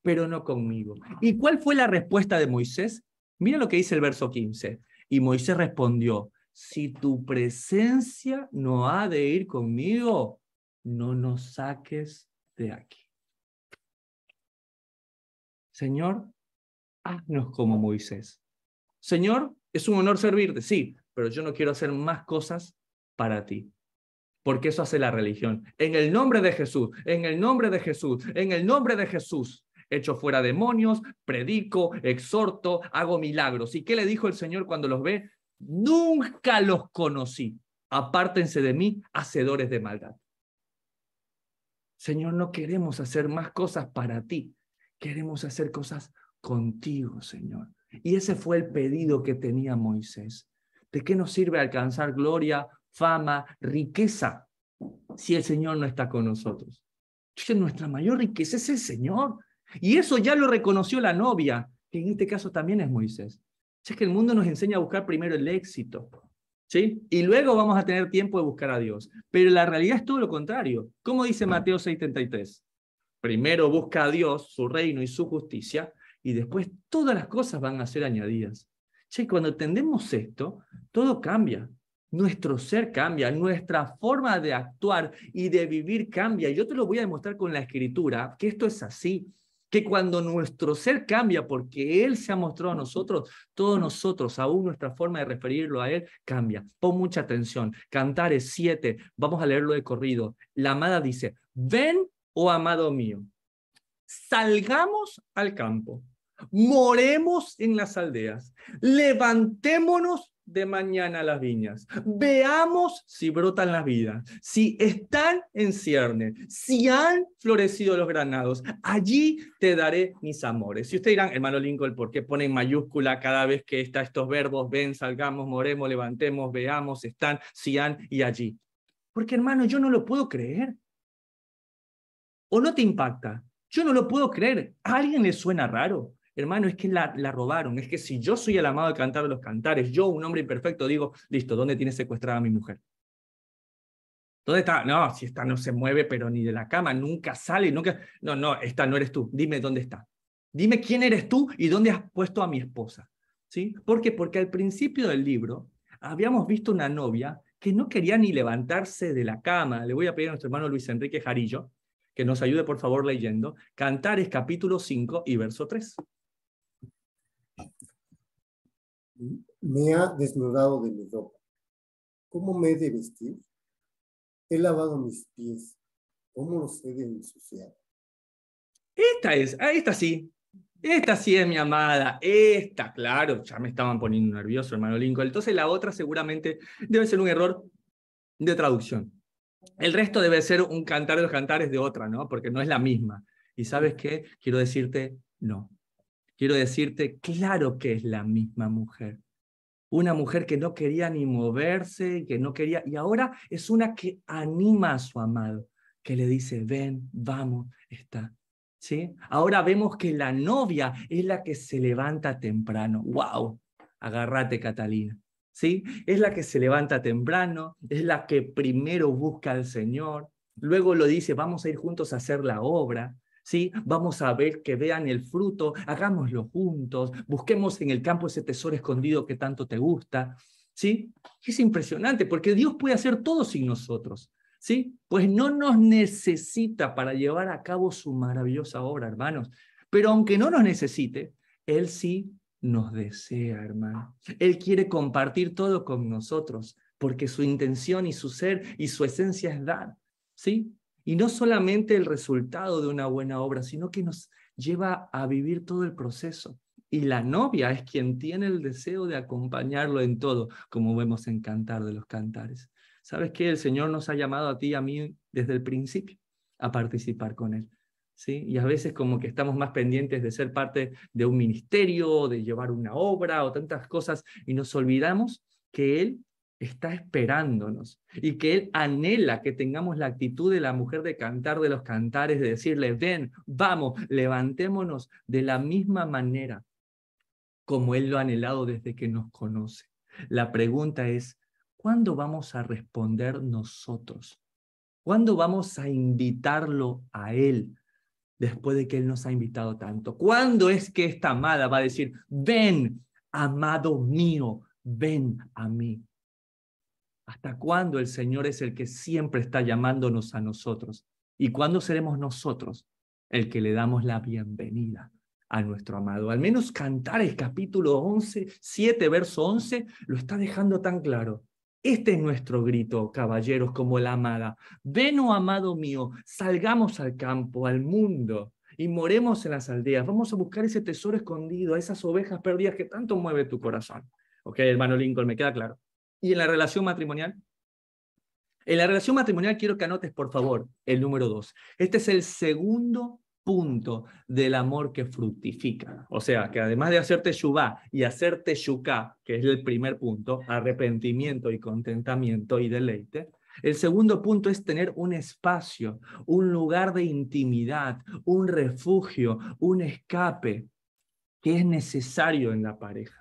S1: pero no conmigo. ¿Y cuál fue la respuesta de Moisés? Mira lo que dice el verso 15. Y Moisés respondió, si tu presencia no ha de ir conmigo, no nos saques de aquí. Señor, haznos como Moisés. Señor, es un honor servirte, sí, pero yo no quiero hacer más cosas para ti. Porque eso hace la religión. En el nombre de Jesús, en el nombre de Jesús, en el nombre de Jesús, echo fuera demonios, predico, exhorto, hago milagros. ¿Y qué le dijo el Señor cuando los ve? Nunca los conocí. Apártense de mí, hacedores de maldad. Señor, no queremos hacer más cosas para ti. Queremos hacer cosas contigo, Señor. Y ese fue el pedido que tenía Moisés. ¿De qué nos sirve alcanzar gloria, fama, riqueza si el Señor no está con nosotros? nuestra mayor riqueza es el Señor. Y eso ya lo reconoció la novia, que en este caso también es Moisés. Es que el mundo nos enseña a buscar primero el éxito, ¿sí? Y luego vamos a tener tiempo de buscar a Dios. Pero la realidad es todo lo contrario. ¿Cómo dice Mateo 6:33? primero busca a Dios, su reino y su justicia, y después todas las cosas van a ser añadidas. Che, cuando entendemos esto, todo cambia. Nuestro ser cambia, nuestra forma de actuar y de vivir cambia. Yo te lo voy a demostrar con la escritura, que esto es así, que cuando nuestro ser cambia porque Él se ha mostrado a nosotros, todos nosotros, aún nuestra forma de referirlo a Él cambia. Pon mucha atención. Cantares siete, vamos a leerlo de corrido. La amada dice, ven oh amado mío, salgamos al campo, moremos en las aldeas, levantémonos de mañana las viñas, veamos si brotan las vidas, si están en cierne, si han florecido los granados, allí te daré mis amores. Si ustedes dirán, hermano Lincoln, ¿por qué pone mayúscula cada vez que está estos verbos, ven, salgamos, moremos, levantemos, veamos, están, si han y allí? Porque hermano, yo no lo puedo creer o no te impacta. Yo no lo puedo creer. ¿A alguien le suena raro? Hermano, es que la, robaron. Es que si yo soy el amado de cantar de los cantares, yo, un hombre imperfecto, digo, listo, ¿dónde tiene secuestrada a mi mujer? ¿Dónde está? No, si esta no se mueve, pero ni de la cama, nunca sale, nunca. No, no, esta no eres tú. Dime dónde está. Dime quién eres tú y dónde has puesto a mi esposa. ¿Sí? ¿Por qué? Porque al principio del libro habíamos visto una novia que no quería ni levantarse de la cama. Le voy a pedir a nuestro hermano Luis Enrique Jarillo que nos ayude por favor leyendo Cantares capítulo 5 y verso 3. Me ha desnudado de mi ropa. ¿Cómo me he de vestir? He lavado mis pies. ¿Cómo los he de ensuciar? Esta es, esta sí. Esta sí es mi amada, esta, claro, ya me estaban poniendo nervioso, hermano Lincoln. Entonces la otra seguramente debe ser un error de traducción. El resto debe ser un cantar de los cantares de otra, ¿no? Porque no es la misma. Y sabes qué? Quiero decirte, no. Quiero decirte, claro que es la misma mujer. Una mujer que no quería ni moverse, que no quería, y ahora es una que anima a su amado, que le dice, ven, vamos, está. ¿Sí? Ahora vemos que la novia es la que se levanta temprano. ¡Wow! Agárrate, Catalina. ¿sí? Es la que se levanta temprano, es la que primero busca al Señor, luego lo dice, vamos a ir juntos a hacer la obra, ¿sí? Vamos a ver que vean el fruto, hagámoslo juntos, busquemos en el campo ese tesoro escondido que tanto te gusta, ¿sí? Es impresionante porque Dios puede hacer todo sin nosotros, ¿sí? Pues no nos necesita para llevar a cabo su maravillosa obra, hermanos. Pero aunque no nos necesite, Él sí nos desea, hermano. Él quiere compartir todo con nosotros, porque su intención y su ser y su esencia es dar, ¿sí? Y no solamente el resultado de una buena obra, sino que nos lleva a vivir todo el proceso. Y la novia es quien tiene el deseo de acompañarlo en todo, como vemos en Cantar de los Cantares. ¿Sabes qué? El Señor nos ha llamado a ti a mí desde el principio a participar con Él. Y a veces como que estamos más pendientes de ser parte de un ministerio, de llevar una obra o tantas cosas, y nos olvidamos que Él está esperándonos y que Él anhela que tengamos la actitud de la mujer de cantar de los cantares, de decirle, ven, vamos, levantémonos de la misma manera como Él lo ha anhelado desde que nos conoce. La pregunta es, ¿cuándo vamos a responder nosotros? ¿Cuándo vamos a invitarlo a Él después de que Él nos ha invitado tanto? ¿Cuándo es que esta amada va a decir, ven, amado mío, ven a mí? ¿Hasta cuándo el Señor es el que siempre está llamándonos a nosotros? ¿Y cuándo seremos nosotros el que le damos la bienvenida a nuestro amado? Al menos cantar el capítulo 11, 7, verso 11, lo está dejando tan claro. Este es nuestro grito, caballeros, como la amada. Ven, oh amado mío, salgamos al campo, al mundo, y moremos en las aldeas. Vamos a buscar ese tesoro escondido, a esas ovejas perdidas que tanto mueve tu corazón. Ok, hermano Lincoln, me queda claro. ¿Y en la relación matrimonial? En la relación matrimonial quiero que anotes, por favor, el número dos. Este es el segundo punto del amor que fructifica. O sea, que además de hacerte yubá y hacerte yuká, que es el primer punto, arrepentimiento y contentamiento y deleite, el segundo punto es tener un espacio, un lugar de intimidad, un refugio, un escape que es necesario en la pareja.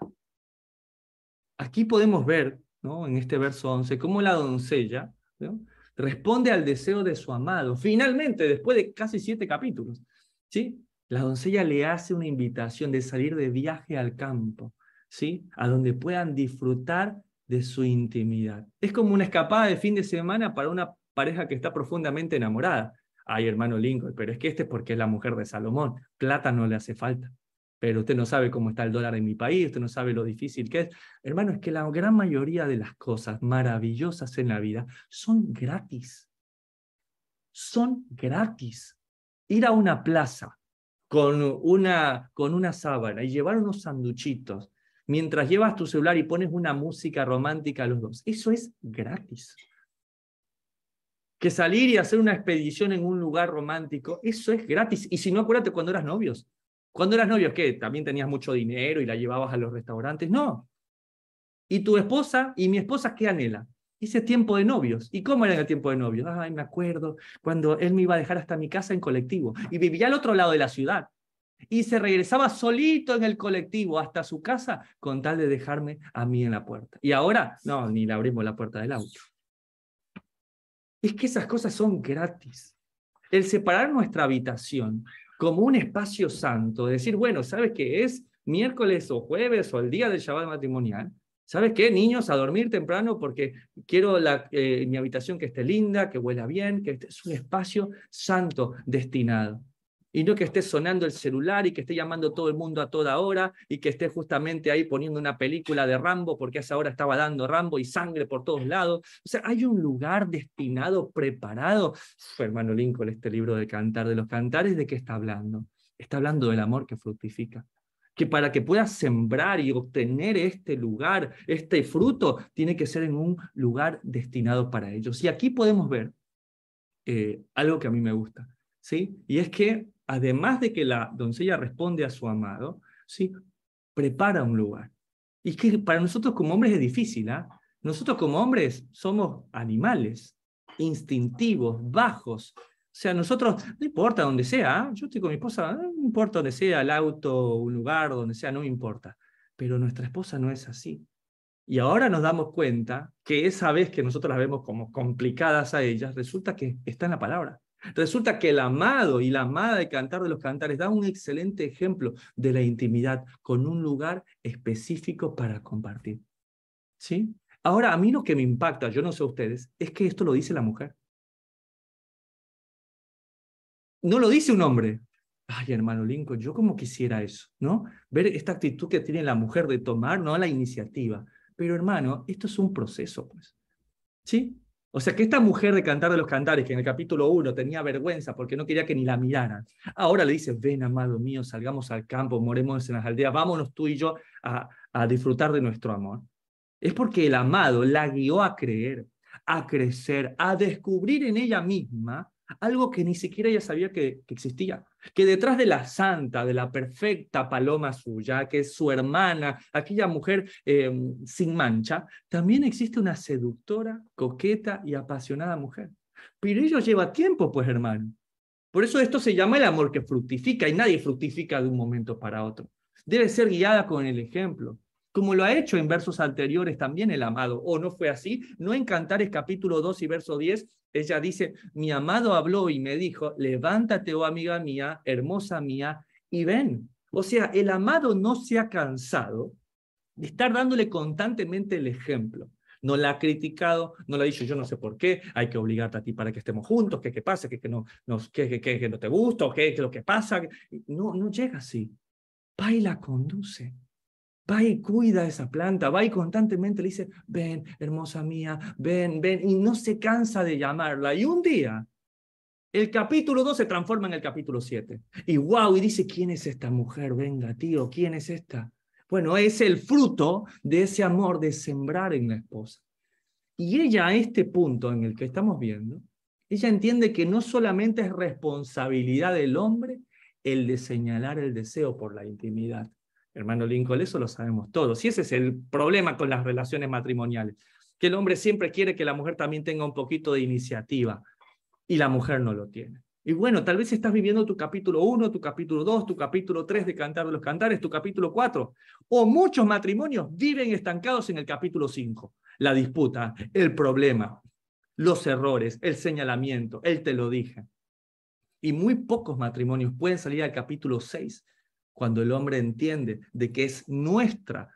S1: Aquí podemos ver, ¿no? en este verso 11, cómo la doncella responde al deseo de su amado, finalmente, después de casi siete capítulos. ¿sí? La doncella le hace una invitación de salir de viaje al campo, ¿sí? A donde puedan disfrutar de su intimidad. Es como una escapada de fin de semana para una pareja que está profundamente enamorada. Ay, hermano Lincoln, pero es que este es porque es la mujer de Salomón. Plata no le hace falta. Pero usted no sabe cómo está el dólar en mi país, usted no sabe lo difícil que es. Hermano, es que la gran mayoría de las cosas maravillosas en la vida son gratis. Son gratis ir a una plaza con una, con una sábana y llevar unos sanduchitos, mientras llevas tu celular y pones una música romántica a los dos, eso es gratis. Que salir y hacer una expedición en un lugar romántico, eso es gratis. Y si no, acuérdate cuando eras novios. Cuando eras novios, ¿qué? ¿También tenías mucho dinero y la llevabas a los restaurantes? No. ¿Y tu esposa y mi esposa qué anhela? Hice tiempo de novios. ¿Y cómo era el tiempo de novios? Ay, me acuerdo cuando él me iba a dejar hasta mi casa en colectivo y vivía al otro lado de la ciudad. Y se regresaba solito en el colectivo hasta su casa con tal de dejarme a mí en la puerta. Y ahora, no, ni le abrimos la puerta del auto. Es que esas cosas son gratis. El separar nuestra habitación como un espacio santo, decir, bueno, ¿sabes qué es? Miércoles o jueves o el día del Shabbat matrimonial, ¿Sabes qué? Niños, a dormir temprano porque quiero la, eh, mi habitación que esté linda, que huela bien, que es un espacio santo destinado. Y no que esté sonando el celular y que esté llamando todo el mundo a toda hora y que esté justamente ahí poniendo una película de Rambo porque a esa hora estaba dando Rambo y sangre por todos lados. O sea, hay un lugar destinado, preparado. su hermano Lincoln, este libro de Cantar de los Cantares, ¿de qué está hablando? Está hablando del amor que fructifica, que para que pueda sembrar y obtener este lugar, este fruto, tiene que ser en un lugar destinado para ellos. Y aquí podemos ver eh, algo que a mí me gusta, ¿sí? Y es que además de que la doncella responde a su amado, ¿sí? Prepara un lugar. Y es que para nosotros como hombres es difícil, ¿ah? Nosotros como hombres somos animales, instintivos, bajos, o sea, nosotros, no importa donde sea, ¿eh? yo estoy con mi esposa, eh, no importa donde sea, el auto, un lugar, donde sea, no importa. Pero nuestra esposa no es así. Y ahora nos damos cuenta que esa vez que nosotros las vemos como complicadas a ellas, resulta que está en la palabra. Resulta que el amado y la amada de Cantar de los Cantares da un excelente ejemplo de la intimidad con un lugar específico para compartir. ¿Sí? Ahora, a mí lo que me impacta, yo no sé ustedes, es que esto lo dice la mujer no lo dice un hombre. Ay, hermano Lincoln, yo como quisiera eso, ¿no? Ver esta actitud que tiene la mujer de tomar, ¿no? La iniciativa. Pero hermano, esto es un proceso, pues. ¿Sí? O sea, que esta mujer de Cantar de los Cantares, que en el capítulo uno tenía vergüenza porque no quería que ni la miraran, ahora le dice, ven, amado mío, salgamos al campo, moremos en las aldeas, vámonos tú y yo a, a disfrutar de nuestro amor. Es porque el amado la guió a creer, a crecer, a descubrir en ella misma algo que ni siquiera ella sabía que, existía, que detrás de la santa, de la perfecta paloma suya, que es su hermana, aquella mujer eh, sin mancha, también existe una seductora, coqueta y apasionada mujer. Pero ello lleva tiempo, pues hermano. Por eso esto se llama el amor que fructifica y nadie fructifica de un momento para otro. Debe ser guiada con el ejemplo como lo ha hecho en versos anteriores también el amado, o no fue así, no en Cantares capítulo 2 y verso 10, ella dice, mi amado habló y me dijo, levántate, oh amiga mía, hermosa mía, y ven. O sea, el amado no se ha cansado de estar dándole constantemente el ejemplo. No la ha criticado, no le ha dicho yo no sé por qué, hay que obligarte a ti para que estemos juntos, que qué pasa, que, que, no, nos que, que, que, no te gusta, qué que lo que pasa. No, no llega así. Pa la conduce Va y cuida esa planta, va y constantemente le dice, ven, hermosa mía, ven, ven, y no se cansa de llamarla. Y un día, el capítulo 2 se transforma en el capítulo 7. Y wow, y dice, ¿quién es esta mujer? Venga, tío, ¿quién es esta? Bueno, es el fruto de ese amor de sembrar en la esposa. Y ella, a este punto en el que estamos viendo, ella entiende que no solamente es responsabilidad del hombre el de señalar el deseo por la intimidad, Hermano Lincoln, eso lo sabemos todos. Y ese es el problema con las relaciones matrimoniales, que el hombre siempre quiere que la mujer también tenga un poquito de iniciativa y la mujer no lo tiene. Y bueno, tal vez estás viviendo tu capítulo 1, tu capítulo 2, tu capítulo 3 de Cantar de los Cantares, tu capítulo 4. O muchos matrimonios viven estancados en el capítulo 5. La disputa, el problema, los errores, el señalamiento, él te lo dije. Y muy pocos matrimonios pueden salir al capítulo 6 cuando el hombre entiende de que es nuestra,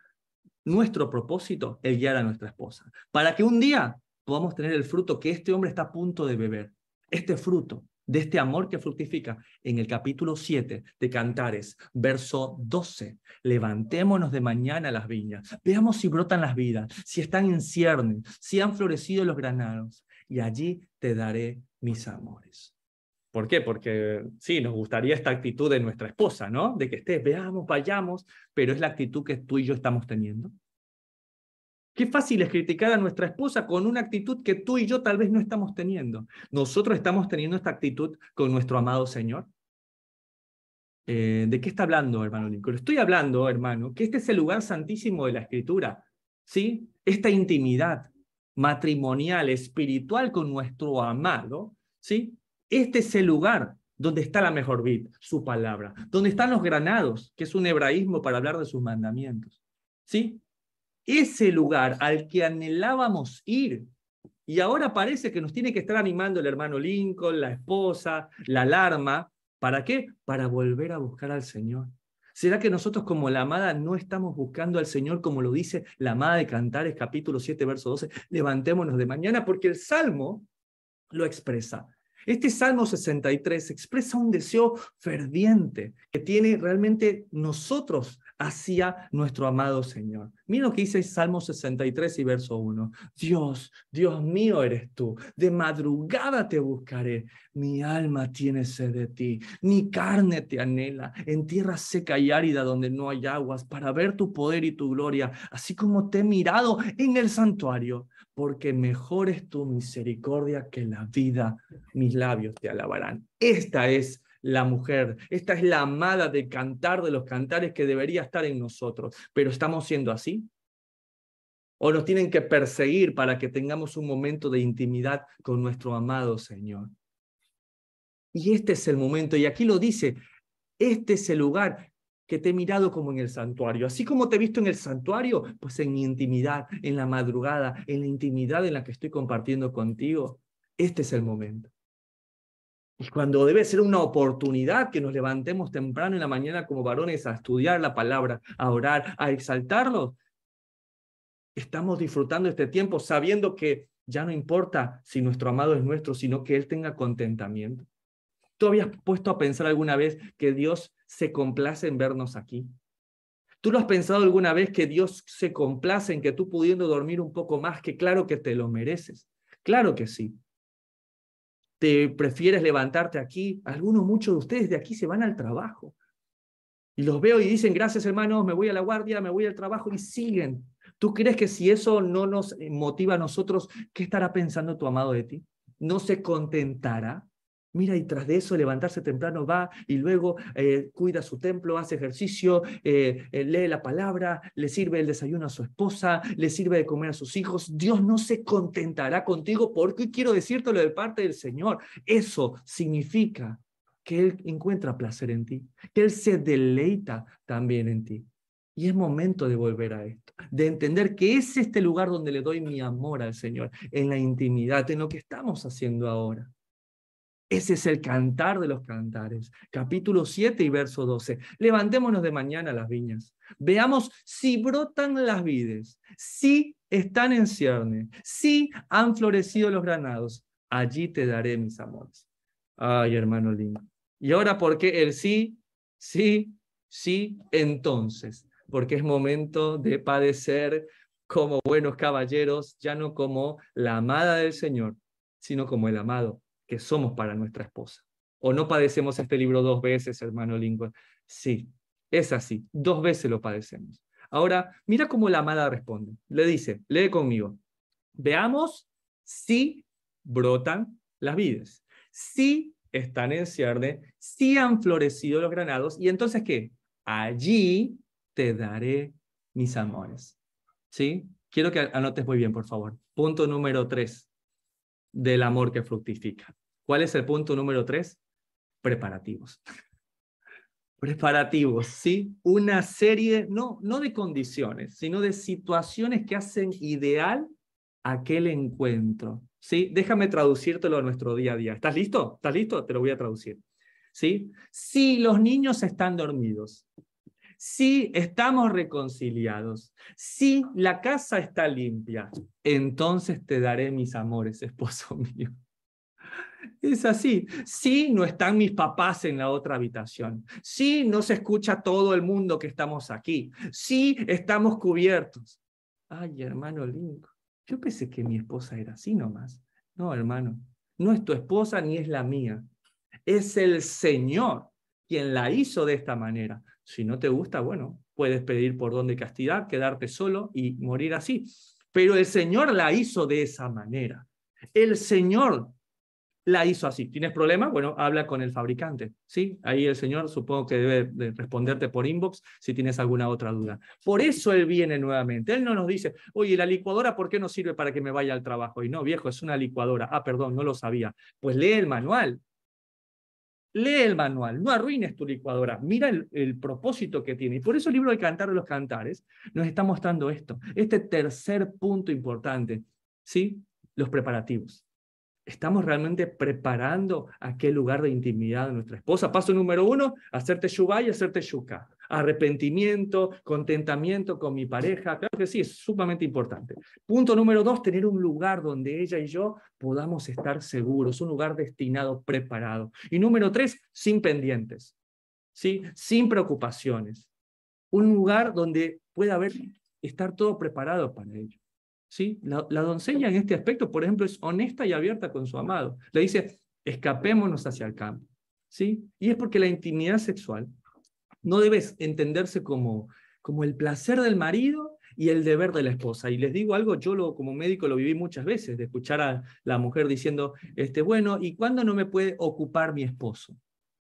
S1: nuestro propósito el guiar a nuestra esposa, para que un día podamos tener el fruto que este hombre está a punto de beber, este fruto de este amor que fructifica en el capítulo 7 de Cantares, verso 12. Levantémonos de mañana las viñas, veamos si brotan las vidas, si están en cierne, si han florecido los granados, y allí te daré mis amores. ¿Por qué? Porque sí, nos gustaría esta actitud de nuestra esposa, ¿no? De que estés, veamos, vayamos, pero es la actitud que tú y yo estamos teniendo. Qué fácil es criticar a nuestra esposa con una actitud que tú y yo tal vez no estamos teniendo. Nosotros estamos teniendo esta actitud con nuestro amado Señor. Eh, ¿De qué está hablando, hermano Lincoln? Estoy hablando, hermano, que este es el lugar santísimo de la Escritura, ¿sí? Esta intimidad matrimonial, espiritual con nuestro amado, ¿sí? Este es el lugar donde está la mejor vid, su palabra, donde están los granados, que es un hebraísmo para hablar de sus mandamientos. ¿Sí? Ese lugar al que anhelábamos ir. Y ahora parece que nos tiene que estar animando el hermano Lincoln, la esposa, la alarma. ¿Para qué? Para volver a buscar al Señor. ¿Será que nosotros como la amada no estamos buscando al Señor como lo dice la amada de Cantares capítulo 7 verso 12? Levantémonos de mañana porque el Salmo lo expresa. Este Salmo 63 expresa un deseo ferviente que tiene realmente nosotros hacia nuestro amado Señor. Mira lo que dice el Salmo 63 y verso 1. Dios, Dios mío eres tú, de madrugada te buscaré. Mi alma tiene sed de ti, mi carne te anhela, en tierra seca y árida donde no hay aguas, para ver tu poder y tu gloria, así como te he mirado en el santuario porque mejor es tu misericordia que la vida, mis labios te alabarán. Esta es la mujer, esta es la amada de cantar de los cantares que debería estar en nosotros, pero estamos siendo así. O nos tienen que perseguir para que tengamos un momento de intimidad con nuestro amado Señor. Y este es el momento, y aquí lo dice, este es el lugar que te he mirado como en el santuario. Así como te he visto en el santuario, pues en mi intimidad, en la madrugada, en la intimidad en la que estoy compartiendo contigo, este es el momento. Y cuando debe ser una oportunidad que nos levantemos temprano en la mañana como varones a estudiar la palabra, a orar, a exaltarlo, estamos disfrutando este tiempo sabiendo que ya no importa si nuestro amado es nuestro, sino que Él tenga contentamiento. ¿Tú habías puesto a pensar alguna vez que Dios se complace en vernos aquí? ¿Tú lo has pensado alguna vez que Dios se complace en que tú pudiendo dormir un poco más, que claro que te lo mereces? Claro que sí. ¿Te prefieres levantarte aquí? Algunos, muchos de ustedes de aquí se van al trabajo. Y los veo y dicen, gracias hermanos, me voy a la guardia, me voy al trabajo y siguen. ¿Tú crees que si eso no nos motiva a nosotros, qué estará pensando tu amado de ti? ¿No se contentará? Mira, y tras de eso levantarse temprano va y luego eh, cuida su templo, hace ejercicio, eh, eh, lee la palabra, le sirve el desayuno a su esposa, le sirve de comer a sus hijos. Dios no se contentará contigo porque quiero decírtelo de parte del Señor. Eso significa que Él encuentra placer en ti, que Él se deleita también en ti. Y es momento de volver a esto, de entender que es este lugar donde le doy mi amor al Señor, en la intimidad, en lo que estamos haciendo ahora. Ese es el cantar de los cantares, capítulo 7 y verso 12. Levantémonos de mañana las viñas. Veamos si brotan las vides, si están en cierne, si han florecido los granados. Allí te daré mis amores. Ay, hermano lindo. Y ahora, ¿por qué el sí, sí, sí? Entonces, porque es momento de padecer como buenos caballeros, ya no como la amada del Señor, sino como el amado que somos para nuestra esposa. ¿O no padecemos este libro dos veces, hermano lingua? Sí, es así, dos veces lo padecemos. Ahora, mira cómo la amada responde. Le dice, lee conmigo, veamos si brotan las vides, si están en cierne, si han florecido los granados, y entonces qué? Allí te daré mis amores. ¿Sí? Quiero que anotes muy bien, por favor. Punto número tres del amor que fructifica. ¿Cuál es el punto número tres? Preparativos. Preparativos, ¿sí? Una serie, no, no de condiciones, sino de situaciones que hacen ideal aquel encuentro, ¿sí? Déjame traducírtelo a nuestro día a día. ¿Estás listo? ¿Estás listo? Te lo voy a traducir. ¿Sí? Si los niños están dormidos, si estamos reconciliados, si la casa está limpia, entonces te daré mis amores, esposo mío. Es así. Si no están mis papás en la otra habitación, si no se escucha todo el mundo que estamos aquí, si estamos cubiertos. Ay, hermano lindo, yo pensé que mi esposa era así nomás. No, hermano, no es tu esposa ni es la mía. Es el Señor quien la hizo de esta manera. Si no te gusta, bueno, puedes pedir por don de castidad, quedarte solo y morir así. Pero el Señor la hizo de esa manera. El Señor la hizo así. ¿Tienes problema? Bueno, habla con el fabricante. ¿sí? Ahí el señor supongo que debe responderte por inbox si tienes alguna otra duda. Por eso él viene nuevamente. Él no nos dice, oye, la licuadora, ¿por qué no sirve para que me vaya al trabajo? Y no, viejo, es una licuadora. Ah, perdón, no lo sabía. Pues lee el manual lee el manual, no arruines tu licuadora, mira el, propósito que tiene. Y por eso el libro de Cantar de los Cantares nos está mostrando esto, este tercer punto importante, ¿sí? Los preparativos. ¿Estamos realmente preparando aquel lugar de intimidad de nuestra esposa? Paso número uno, hacerte yubá y hacerte shuká. Arrepentimiento, contentamiento con mi pareja, claro que sí, es sumamente importante. Punto número dos, tener un lugar donde ella y yo podamos estar seguros, un lugar destinado, preparado. Y número tres, sin pendientes, ¿sí? sin preocupaciones. Un lugar donde pueda haber, estar todo preparado para ello. ¿sí? La, la doncella en este aspecto, por ejemplo, es honesta y abierta con su amado. Le dice, escapémonos hacia el campo. ¿sí? Y es porque la intimidad sexual no debes entenderse como, como el placer del marido y el deber de la esposa. Y les digo algo, yo como médico lo viví muchas veces, de escuchar a la mujer diciendo, este, bueno, ¿y cuándo no me puede ocupar mi esposo?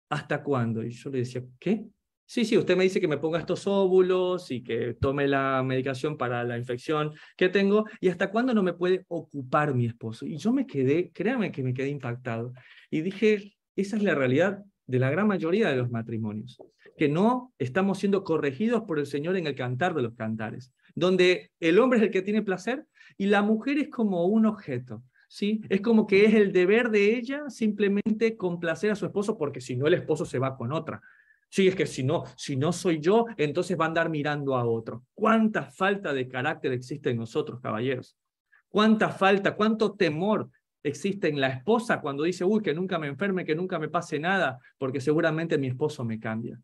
S1: ¿Hasta cuándo? Y yo le decía, ¿qué? Sí, sí, usted me dice que me ponga estos óvulos y que tome la medicación para la infección que tengo, y hasta cuándo no me puede ocupar mi esposo. Y yo me quedé, créame que me quedé impactado. Y dije, esa es la realidad de la gran mayoría de los matrimonios, que no estamos siendo corregidos por el Señor en el cantar de los cantares, donde el hombre es el que tiene placer y la mujer es como un objeto, ¿sí? Es como que es el deber de ella simplemente complacer a su esposo porque si no el esposo se va con otra. Sí, es que si no, si no soy yo, entonces va a andar mirando a otro. ¿Cuánta falta de carácter existe en nosotros, caballeros? ¿Cuánta falta, cuánto temor existe en la esposa cuando dice, uy, que nunca me enferme, que nunca me pase nada, porque seguramente mi esposo me cambia.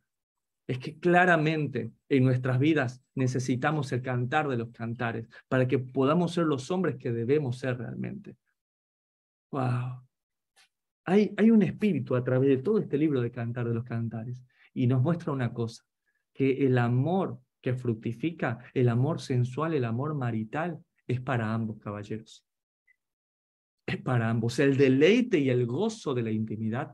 S1: Es que claramente en nuestras vidas necesitamos el cantar de los cantares para que podamos ser los hombres que debemos ser realmente. ¡Wow! Hay, hay un espíritu a través de todo este libro de Cantar de los Cantares y nos muestra una cosa, que el amor que fructifica, el amor sensual, el amor marital, es para ambos caballeros es para ambos. El deleite y el gozo de la intimidad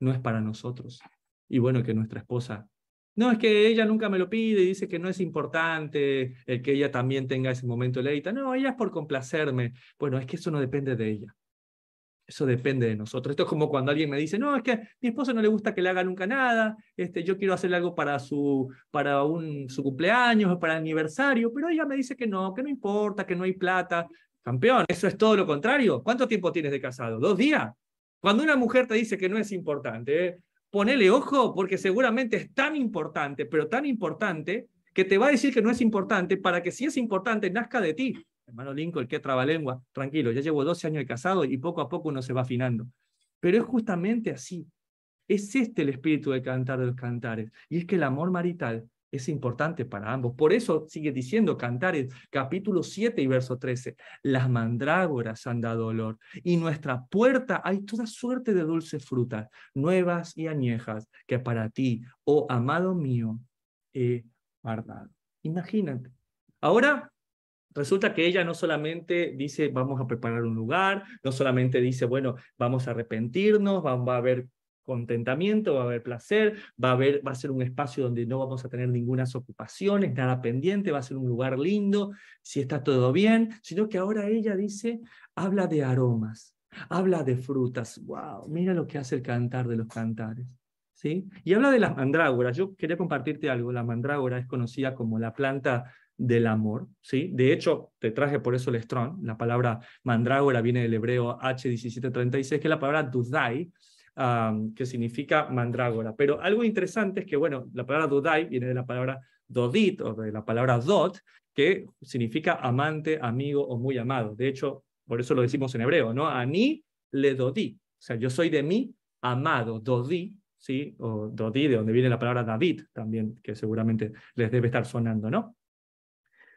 S1: no es para nosotros. Y bueno, que nuestra esposa, no, es que ella nunca me lo pide, y dice que no es importante el que ella también tenga ese momento deleita. No, ella es por complacerme. Bueno, es que eso no depende de ella. Eso depende de nosotros. Esto es como cuando alguien me dice, no, es que a mi esposo no le gusta que le haga nunca nada, este, yo quiero hacerle algo para, su, para un, su cumpleaños o para el aniversario, pero ella me dice que no, que no importa, que no hay plata. Campeón, eso es todo lo contrario. ¿Cuánto tiempo tienes de casado? ¿Dos días? Cuando una mujer te dice que no es importante, ¿eh? ponele ojo porque seguramente es tan importante, pero tan importante, que te va a decir que no es importante para que si es importante nazca de ti. Hermano Lincoln, qué trabalengua. Tranquilo, ya llevo 12 años de casado y poco a poco uno se va afinando. Pero es justamente así. Es este el espíritu del cantar de los cantares. Y es que el amor marital es importante para ambos. Por eso sigue diciendo Cantares, capítulo 7 y verso 13, las mandrágoras han dado olor y nuestra puerta hay toda suerte de dulces frutas, nuevas y añejas, que para ti, oh amado mío, he guardado. Imagínate. Ahora Resulta que ella no solamente dice, vamos a preparar un lugar, no solamente dice, bueno, vamos a arrepentirnos, vamos a ver, contentamiento, va a haber placer, va a, haber, va a ser un espacio donde no vamos a tener ninguna ocupación, nada pendiente, va a ser un lugar lindo, si está todo bien, sino que ahora ella dice, habla de aromas, habla de frutas, wow, mira lo que hace el cantar de los cantares. ¿Sí? Y habla de las mandrágoras. Yo quería compartirte algo. La mandrágora es conocida como la planta del amor, ¿sí? De hecho, te traje por eso el estrón. La palabra mandrágora viene del hebreo H1736, que es la palabra dudai, Qué que significa mandrágora. Pero algo interesante es que, bueno, la palabra dudai viene de la palabra dodit o de la palabra dot, que significa amante, amigo o muy amado. De hecho, por eso lo decimos en hebreo, ¿no? Ani le dodí. O sea, yo soy de mí amado, dodí, ¿sí? O dodí, de donde viene la palabra David también, que seguramente les debe estar sonando, ¿no?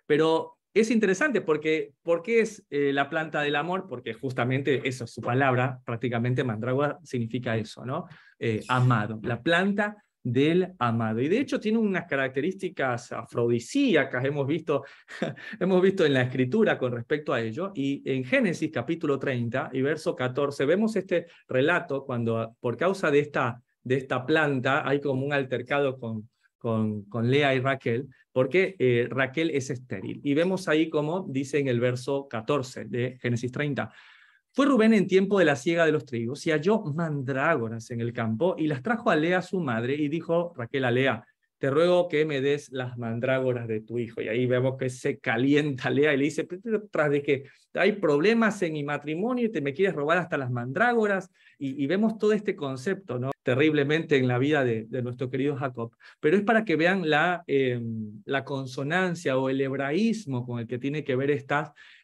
S1: Pero es interesante porque, qué es eh, la planta del amor, porque justamente eso es su palabra, prácticamente mandragua significa eso, ¿no? Eh, amado, la planta del amado. Y de hecho tiene unas características afrodisíacas, hemos visto, hemos visto en la escritura con respecto a ello. Y en Génesis capítulo 30 y verso 14 vemos este relato cuando por causa de esta, de esta planta hay como un altercado con, con, Lea y Raquel, porque eh, Raquel es estéril. Y vemos ahí como dice en el verso 14 de Génesis 30. Fue Rubén en tiempo de la siega de los trigos y halló mandrágoras en el campo y las trajo a Lea su madre y dijo Raquel a Lea, te ruego que me des las mandrágoras de tu hijo. Y ahí vemos que se calienta Lea y le dice, tras de que hay problemas en mi matrimonio y te me quieres robar hasta las mandrágoras. y vemos todo este concepto, ¿no? terriblemente en la vida de, nuestro querido Jacob, pero es para que vean la, eh, la consonancia o el hebraísmo con el que tiene que ver eh,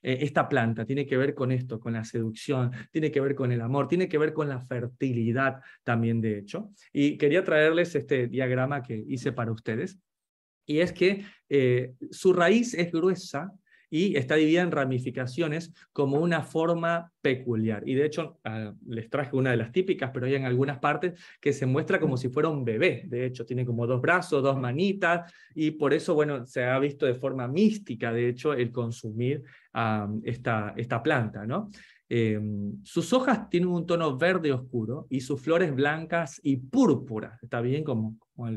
S1: esta, planta, tiene que ver con esto, con la seducción, tiene que ver con el amor, tiene que ver con la fertilidad también, de hecho. Y quería traerles este diagrama que hice para ustedes, y es que eh, su raíz es gruesa, y está dividida en ramificaciones como una forma peculiar. Y de hecho, ah, les traje una de las típicas, pero hay en algunas partes que se muestra como si fuera un bebé. De hecho, tiene como dos brazos, dos manitas, y por eso, bueno, se ha visto de forma mística, de hecho, el consumir ah, esta, esta planta, ¿no? Em, sus hojas tienen un tono verde oscuro y sus flores blancas y púrpuras, está bien como, como,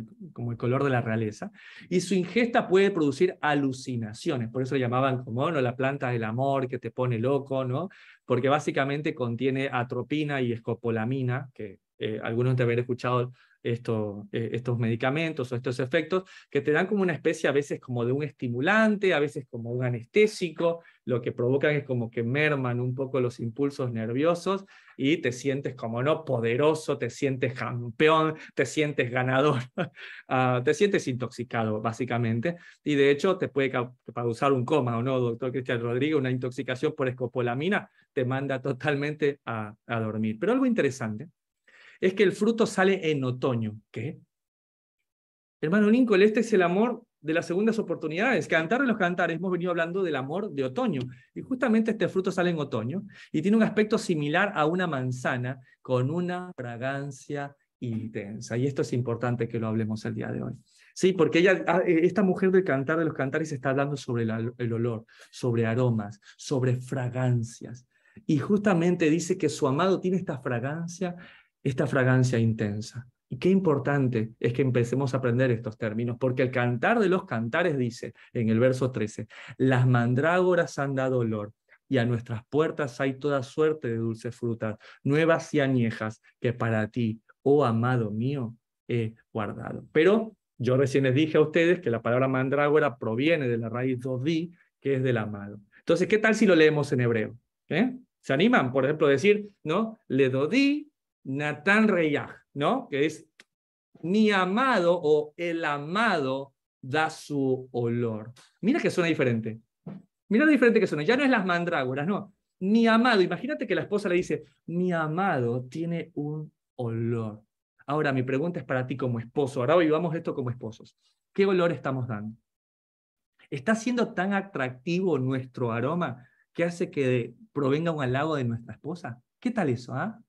S1: el, color de la realeza, y su ingesta puede producir alucinaciones, por eso llamaban como ¿no? la planta del amor que te pone loco, ¿no? porque básicamente contiene atropina y escopolamina, que eh, algunos te haber escuchado esto, eh, estos medicamentos o estos efectos, que te dan como una especie a veces como de un estimulante, a veces como un anestésico, lo que provocan es como que merman un poco los impulsos nerviosos y te sientes como no poderoso, te sientes campeón, te sientes ganador, ah, te sientes intoxicado básicamente y de hecho te puede causar un coma o no, doctor Cristian Rodríguez, una intoxicación por escopolamina te manda totalmente a, a dormir. Pero algo interesante es que el fruto sale en otoño. ¿Qué? Hermano Lincoln, este es el amor de las segundas oportunidades. Cantar de los cantares, hemos venido hablando del amor de otoño. Y justamente este fruto sale en otoño y tiene un aspecto similar a una manzana con una fragancia intensa. Y esto es importante que lo hablemos el día de hoy. Sí, porque ella, ah, eh, esta mujer del cantar de los cantares está hablando sobre el, el olor, sobre aromas, sobre fragancias. Y justamente dice que su amado tiene esta fragancia esta fragancia intensa. Y qué importante es que empecemos a aprender estos términos, porque el cantar de los cantares dice en el verso 13, las mandrágoras han dado olor y a nuestras puertas hay toda suerte de dulces frutas, nuevas y añejas, que para ti, oh amado mío, he guardado. Pero yo recién les dije a ustedes que la palabra mandrágora proviene de la raíz dodi, que es del amado. Entonces, ¿qué tal si lo leemos en hebreo? ¿Eh? ¿Se animan, por ejemplo, decir, no? Le dodi Natán Reyaj, ¿no? Que es mi amado o el amado da su olor. Mira que suena diferente. Mira lo diferente que suena. Ya no es las mandrágoras, no. Mi amado, imagínate que la esposa le dice, mi amado tiene un olor. Ahora, mi pregunta es para ti como esposo. Ahora vivamos esto como esposos. ¿Qué olor estamos dando? ¿Está siendo tan atractivo nuestro aroma que hace que provenga un halago de nuestra esposa? ¿Qué tal eso? ah?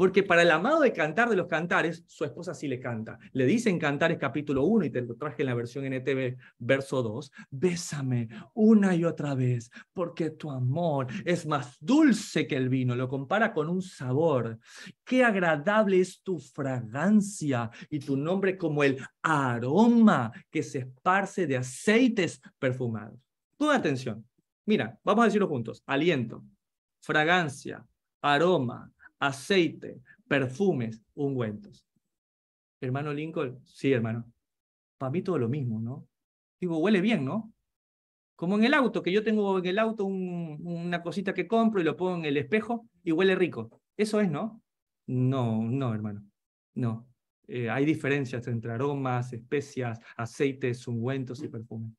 S1: Porque para el amado de cantar de los cantares, su esposa sí le canta. Le dice en Cantares capítulo 1, y te lo traje en la versión NTV, verso 2, bésame una y otra vez, porque tu amor es más dulce que el vino, lo compara con un sabor. Qué agradable es tu fragancia y tu nombre como el aroma que se esparce de aceites perfumados. Toda atención. Mira, vamos a decirlo juntos. Aliento, fragancia, aroma, aceite, perfumes, ungüentos. Hermano Lincoln, sí, hermano. Para mí todo lo mismo, ¿no? Digo, huele bien, ¿no? Como en el auto, que yo tengo en el auto una cosita que compro y lo pongo en el espejo y huele rico. Eso es, ¿no? No, no, hermano. No. Eh, hay diferencias entre aromas, especias, aceites, ungüentos y perfumes.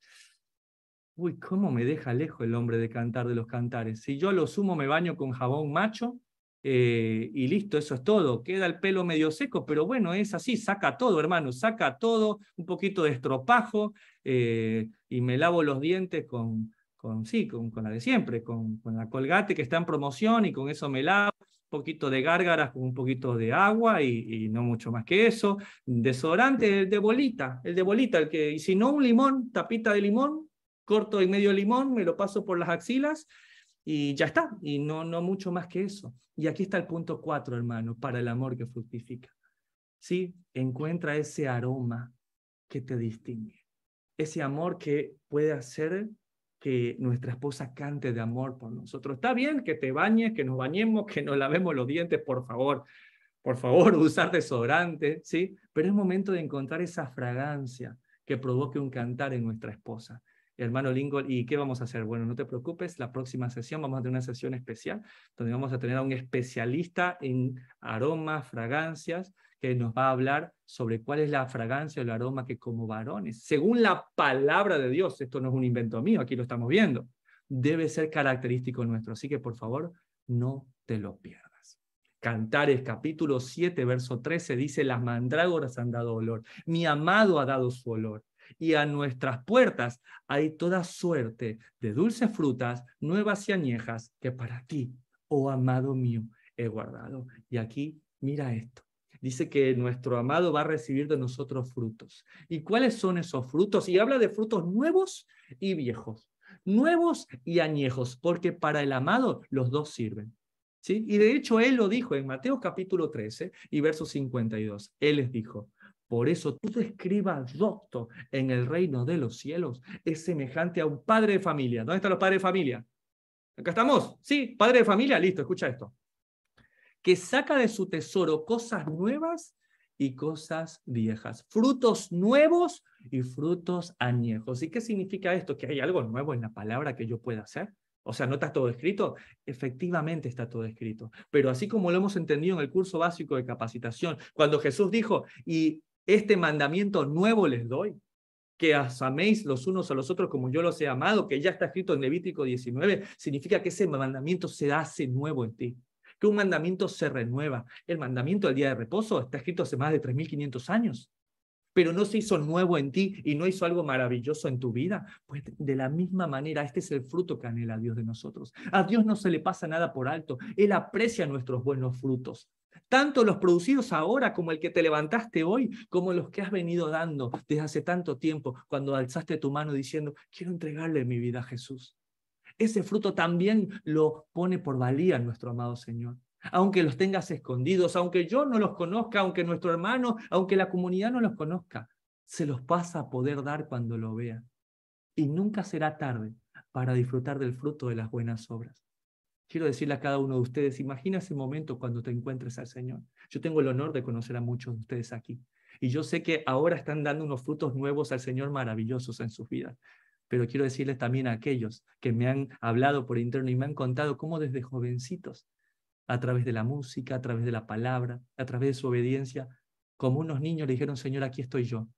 S1: Uy, ¿cómo me deja lejos el hombre de cantar de los cantares? Si yo lo sumo, me baño con jabón macho eh, y listo, eso es todo. Queda el pelo medio seco, pero bueno, es así, saca todo, hermano, saca todo, un poquito de estropajo eh, y me lavo los dientes con, con sí, con, la de siempre, con, la colgate que está en promoción y con eso me lavo un poquito de gárgaras con un poquito de agua y, no mucho más que eso. Desodorante, el de bolita, el de bolita, el que, y si no, un limón, tapita de limón, corto y medio limón, me lo paso por las axilas y ya está, y no, no mucho más que eso. Y aquí está el punto cuatro, hermano, para el amor que fructifica. Sí, encuentra ese aroma que te distingue, ese amor que puede hacer que nuestra esposa cante de amor por nosotros. Está bien que te bañes, que nos bañemos, que nos lavemos los dientes, por favor, por favor, usar desodorante, ¿sí? Pero es momento de encontrar esa fragancia que provoque un cantar en nuestra esposa hermano Lingol, ¿y qué vamos a hacer? Bueno, no te preocupes, la próxima sesión vamos a tener una sesión especial donde vamos a tener a un especialista en aromas, fragancias, que nos va a hablar sobre cuál es la fragancia o el aroma que como varones, según la palabra de Dios, esto no es un invento mío, aquí lo estamos viendo, debe ser característico nuestro. Así que por favor, no te lo pierdas. Cantares capítulo 7, verso 13 dice, las mandrágoras han dado olor, mi amado ha dado su olor y a nuestras puertas hay toda suerte de dulces frutas, nuevas y añejas, que para ti, oh amado mío, he guardado. Y aquí, mira esto. Dice que nuestro amado va a recibir de nosotros frutos. ¿Y cuáles son esos frutos? Y habla de frutos nuevos y viejos, nuevos y añejos, porque para el amado los dos sirven. ¿Sí? Y de hecho él lo dijo en Mateo capítulo 13 y verso 52. Él les dijo, por eso tú escribas, docto en el reino de los cielos es semejante a un padre de familia. ¿Dónde están los padres de familia? Acá estamos. Sí, padre de familia, listo, escucha esto. Que saca de su tesoro cosas nuevas y cosas viejas, frutos nuevos y frutos añejos. ¿Y qué significa esto? ¿Que hay algo nuevo en la palabra que yo pueda hacer? O sea, ¿no está todo escrito? Efectivamente está todo escrito. Pero así como lo hemos entendido en el curso básico de capacitación, cuando Jesús dijo, y este mandamiento nuevo les doy, que os améis los unos a los otros como yo los he amado, que ya está escrito en Levítico 19, significa que ese mandamiento se hace nuevo en ti, que un mandamiento se renueva. El mandamiento del día de reposo está escrito hace más de 3.500 años, pero no se hizo nuevo en ti y no hizo algo maravilloso en tu vida. Pues de la misma manera, este es el fruto que anhela Dios de nosotros. A Dios no se le pasa nada por alto, Él aprecia nuestros buenos frutos tanto los producidos ahora como el que te levantaste hoy, como los que has venido dando desde hace tanto tiempo, cuando alzaste tu mano diciendo, quiero entregarle mi vida a Jesús. Ese fruto también lo pone por valía nuestro amado Señor. Aunque los tengas escondidos, aunque yo no los conozca, aunque nuestro hermano, aunque la comunidad no los conozca, se los pasa a poder dar cuando lo vea. Y nunca será tarde para disfrutar del fruto de las buenas obras. Quiero decirle a cada uno de ustedes, imagina ese momento cuando te encuentres al Señor. Yo tengo el honor de conocer a muchos de ustedes aquí. Y yo sé que ahora están dando unos frutos nuevos al Señor maravillosos en sus vidas. Pero quiero decirles también a aquellos que me han hablado por interno y me han contado cómo desde jovencitos, a través de la música, a través de la palabra, a través de su obediencia, como unos niños le dijeron, Señor, aquí estoy yo,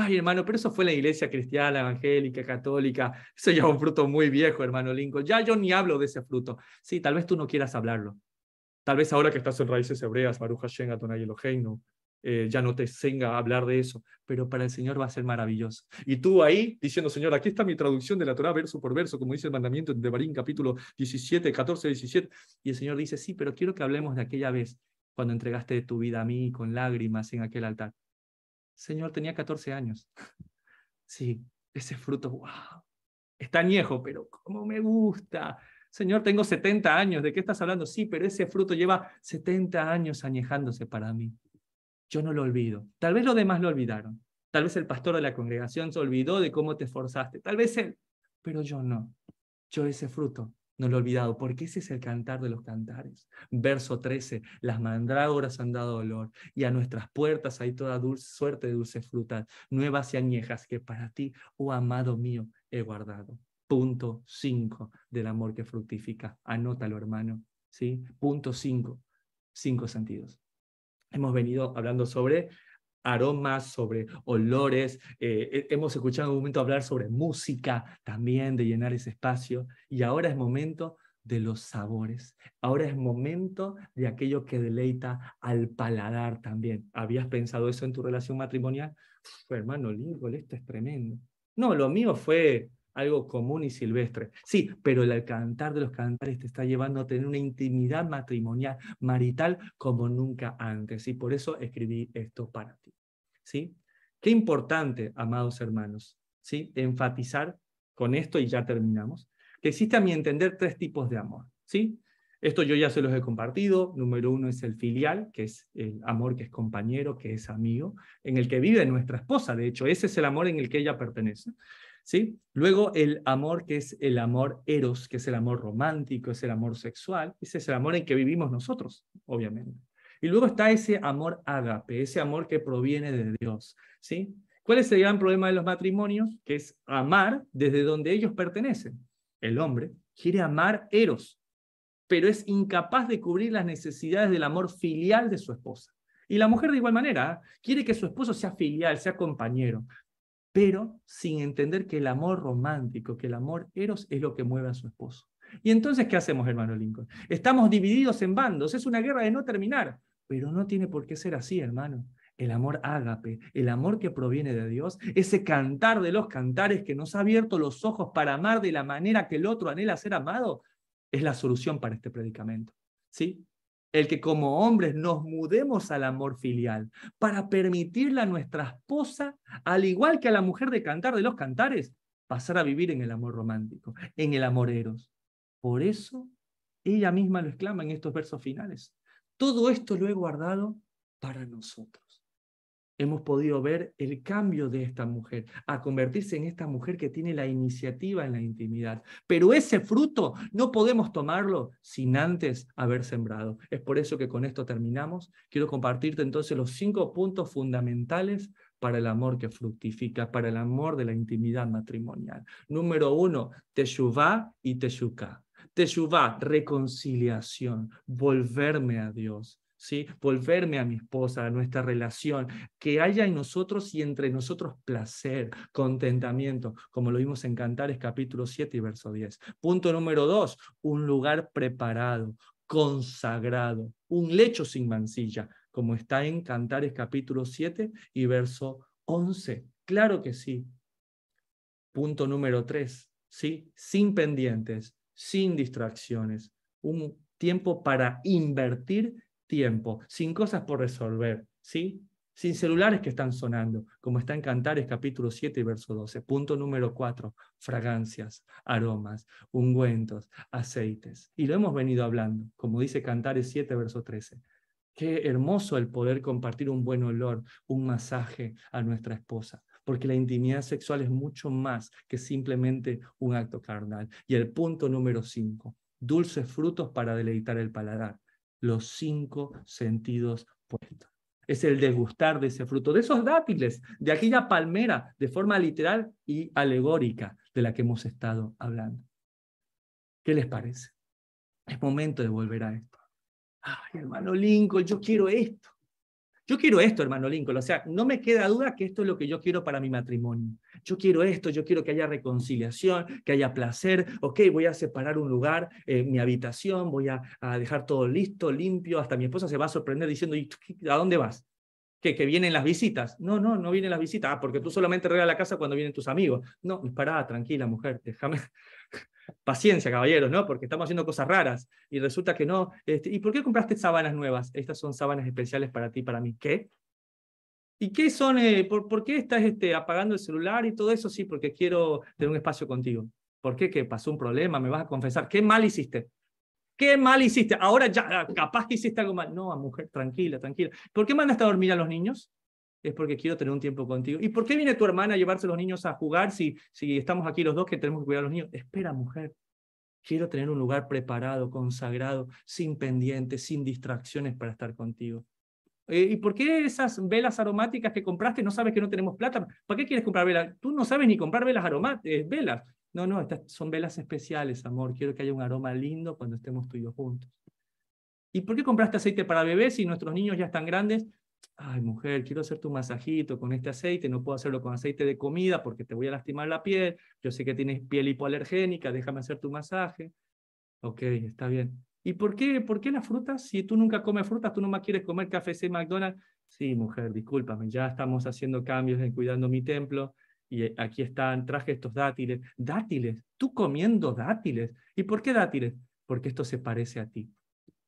S1: Ay, hermano, pero eso fue la iglesia cristiana, evangélica, católica. Eso ya un fruto muy viejo, hermano Lincoln. Ya yo ni hablo de ese fruto. Sí, tal vez tú no quieras hablarlo. Tal vez ahora que estás en raíces hebreas, Baruch Hashem, a eh, ya no te tenga hablar de eso, pero para el Señor va a ser maravilloso. Y tú ahí diciendo, Señor, aquí está mi traducción de la Torah verso por verso, como dice el mandamiento de Barín capítulo 17, 14, 17. Y el Señor dice, sí, pero quiero que hablemos de aquella vez cuando entregaste tu vida a mí con lágrimas en aquel altar. Señor, tenía 14 años. Sí, ese fruto, wow. Está añejo, pero cómo me gusta. Señor, tengo 70 años, ¿de qué estás hablando? Sí, pero ese fruto lleva 70 años añejándose para mí. Yo no lo olvido. Tal vez los demás lo olvidaron. Tal vez el pastor de la congregación se olvidó de cómo te esforzaste. Tal vez él, pero yo no. Yo ese fruto no lo he olvidado, porque ese es el cantar de los cantares. Verso 13, las mandrágoras han dado olor y a nuestras puertas hay toda dulce, suerte de dulces frutas, nuevas y añejas que para ti, oh amado mío, he guardado. Punto 5 del amor que fructifica. Anótalo, hermano. ¿sí? Punto 5, cinco, cinco sentidos. Hemos venido hablando sobre aromas, sobre olores. Eh, eh, hemos escuchado en un momento hablar sobre música también, de llenar ese espacio. Y ahora es momento de los sabores. Ahora es momento de aquello que deleita al paladar también. ¿Habías pensado eso en tu relación matrimonial? hermano lindo, esto es tremendo. No, lo mío fue algo común y silvestre. Sí, pero el cantar de los cantares te está llevando a tener una intimidad matrimonial, marital, como nunca antes. Y por eso escribí esto para ti. ¿sí? Qué importante, amados hermanos, ¿sí? enfatizar con esto y ya terminamos, que existe a mi entender tres tipos de amor, ¿sí? Esto yo ya se los he compartido. Número uno es el filial, que es el amor que es compañero, que es amigo, en el que vive nuestra esposa. De hecho, ese es el amor en el que ella pertenece. ¿sí? Luego el amor que es el amor eros, que es el amor romántico, es el amor sexual. Ese es el amor en que vivimos nosotros, obviamente. Y luego está ese amor agape, ese amor que proviene de Dios, ¿sí? ¿Cuál es el gran problema de los matrimonios? Que es amar desde donde ellos pertenecen. El hombre quiere amar eros, pero es incapaz de cubrir las necesidades del amor filial de su esposa. Y la mujer de igual manera ¿ah? quiere que su esposo sea filial, sea compañero, pero sin entender que el amor romántico, que el amor eros es lo que mueve a su esposo. Y entonces, ¿qué hacemos, hermano Lincoln? Estamos divididos en bandos, es una guerra de no terminar. Pero no tiene por qué ser así, hermano. El amor ágape, el amor que proviene de Dios, ese cantar de los cantares que nos ha abierto los ojos para amar de la manera que el otro anhela ser amado, es la solución para este predicamento. ¿Sí? El que como hombres nos mudemos al amor filial para permitirle a nuestra esposa, al igual que a la mujer de cantar de los cantares, pasar a vivir en el amor romántico, en el amor eros. Por eso ella misma lo exclama en estos versos finales. Todo esto lo he guardado para nosotros. Hemos podido ver el cambio de esta mujer a convertirse en esta mujer que tiene la iniciativa en la intimidad. Pero ese fruto no podemos tomarlo sin antes haber sembrado. Es por eso que con esto terminamos. Quiero compartirte entonces los cinco puntos fundamentales para el amor que fructifica, para el amor de la intimidad matrimonial. Número uno, Teshuvah y Teshuká. Teshuvah, reconciliación, volverme a Dios, ¿sí? volverme a mi esposa, a nuestra relación, que haya en nosotros y entre nosotros placer, contentamiento, como lo vimos en Cantares capítulo 7 y verso 10. Punto número 2, un lugar preparado, consagrado, un lecho sin mancilla, como está en Cantares capítulo 7 y verso 11. Claro que sí. Punto número tres ¿sí? sin pendientes, sin distracciones, un tiempo para invertir tiempo, sin cosas por resolver, ¿sí? Sin celulares que están sonando, como está en Cantares capítulo 7, verso 12. Punto número 4, fragancias, aromas, ungüentos, aceites. Y lo hemos venido hablando, como dice Cantares 7, verso 13. Qué hermoso el poder compartir un buen olor, un masaje a nuestra esposa porque la intimidad sexual es mucho más que simplemente un acto carnal. Y el punto número cinco, dulces frutos para deleitar el paladar, los cinco sentidos puestos. Es el degustar de ese fruto, de esos dátiles, de aquella palmera, de forma literal y alegórica de la que hemos estado hablando. ¿Qué les parece? Es momento de volver a esto. Ay, hermano Lincoln, yo quiero esto. Yo quiero esto, hermano Lincoln. O sea, no me queda duda que esto es lo que yo quiero para mi matrimonio. Yo quiero esto, yo quiero que haya reconciliación, que haya placer. Ok, voy a separar un lugar, eh, mi habitación, voy a, dejar todo listo, limpio. Hasta mi esposa se va a sorprender diciendo, ¿y a dónde vas? ¿Que, que vienen las visitas. No, no, no vienen las visitas. Ah, porque tú solamente regas la casa cuando vienen tus amigos. No, pará, tranquila, mujer, déjame, paciencia, caballeros, ¿no? Porque estamos haciendo cosas raras y resulta que no. Este, ¿Y por qué compraste sábanas nuevas? Estas son sábanas especiales para ti, para mí. ¿Qué? ¿Y qué son? Eh, por, qué estás este, apagando el celular y todo eso? Sí, porque quiero tener un espacio contigo. ¿Por qué? ¿Que pasó un problema? ¿Me vas a confesar? ¿Qué mal hiciste? ¿Qué mal hiciste? Ahora ya, ah, capaz que hiciste algo mal. No, mujer, tranquila, tranquila. ¿Por qué mandaste a dormir a los niños? es porque quiero tener un tiempo contigo. ¿Y por qué viene tu hermana a llevarse los niños a jugar si, si estamos aquí los dos que tenemos que cuidar a los niños? Espera, mujer. Quiero tener un lugar preparado, consagrado, sin pendientes, sin distracciones para estar contigo. Eh, ¿Y por qué esas velas aromáticas que compraste no sabes que no tenemos plata? ¿Para qué quieres comprar velas? Tú no sabes ni comprar velas aromáticas, eh, velas. No, no, estas son velas especiales, amor. Quiero que haya un aroma lindo cuando estemos tú y yo juntos. ¿Y por qué compraste aceite para bebés si nuestros niños ya están grandes? ay mujer, quiero hacer tu masajito con este aceite, no puedo hacerlo con aceite de comida porque te voy a lastimar la piel, yo sé que tienes piel hipoalergénica, déjame hacer tu masaje. Ok, está bien. ¿Y por qué, por qué las frutas? Si tú nunca comes frutas, tú nomás quieres comer café y McDonald's. Sí, mujer, discúlpame, ya estamos haciendo cambios en cuidando mi templo. Y eh, aquí están, traje estos dátiles. Dátiles, tú comiendo dátiles. ¿Y por qué dátiles? Porque esto se parece a ti.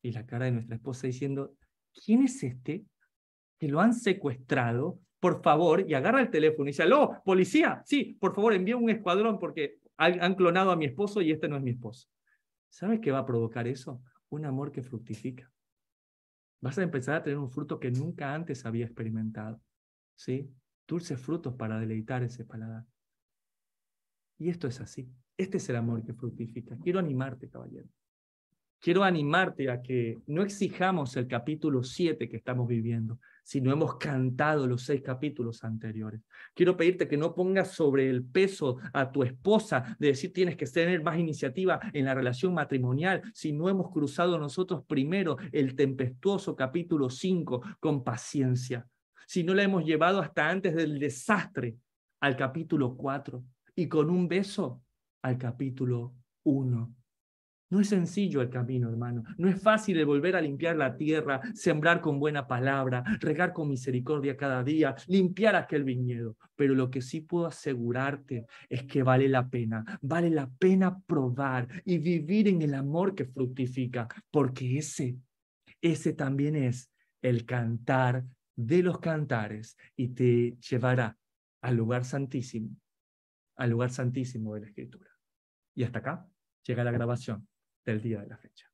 S1: Y la cara de nuestra esposa diciendo, ¿quién es este que lo han secuestrado, por favor, y agarra el teléfono y dice, ¡lo, policía, sí, por favor, envía un escuadrón porque han clonado a mi esposo y este no es mi esposo. ¿Sabes qué va a provocar eso? Un amor que fructifica. Vas a empezar a tener un fruto que nunca antes había experimentado. ¿Sí? Dulces frutos para deleitar ese paladar. Y esto es así. Este es el amor que fructifica. Quiero animarte, caballero. Quiero animarte a que no exijamos el capítulo 7 que estamos viviendo, si no hemos cantado los seis capítulos anteriores. Quiero pedirte que no pongas sobre el peso a tu esposa de decir tienes que tener más iniciativa en la relación matrimonial si no hemos cruzado nosotros primero el tempestuoso capítulo 5 con paciencia, si no la hemos llevado hasta antes del desastre al capítulo 4 y con un beso al capítulo 1 no es sencillo el camino, hermano. No es fácil de volver a limpiar la tierra, sembrar con buena palabra, regar con misericordia cada día, limpiar aquel viñedo. Pero lo que sí puedo asegurarte es que vale la pena. Vale la pena probar y vivir en el amor que fructifica, porque ese, ese también es el cantar de los cantares y te llevará al lugar santísimo, al lugar santísimo de la escritura. Y hasta acá llega la grabación el día de la fecha.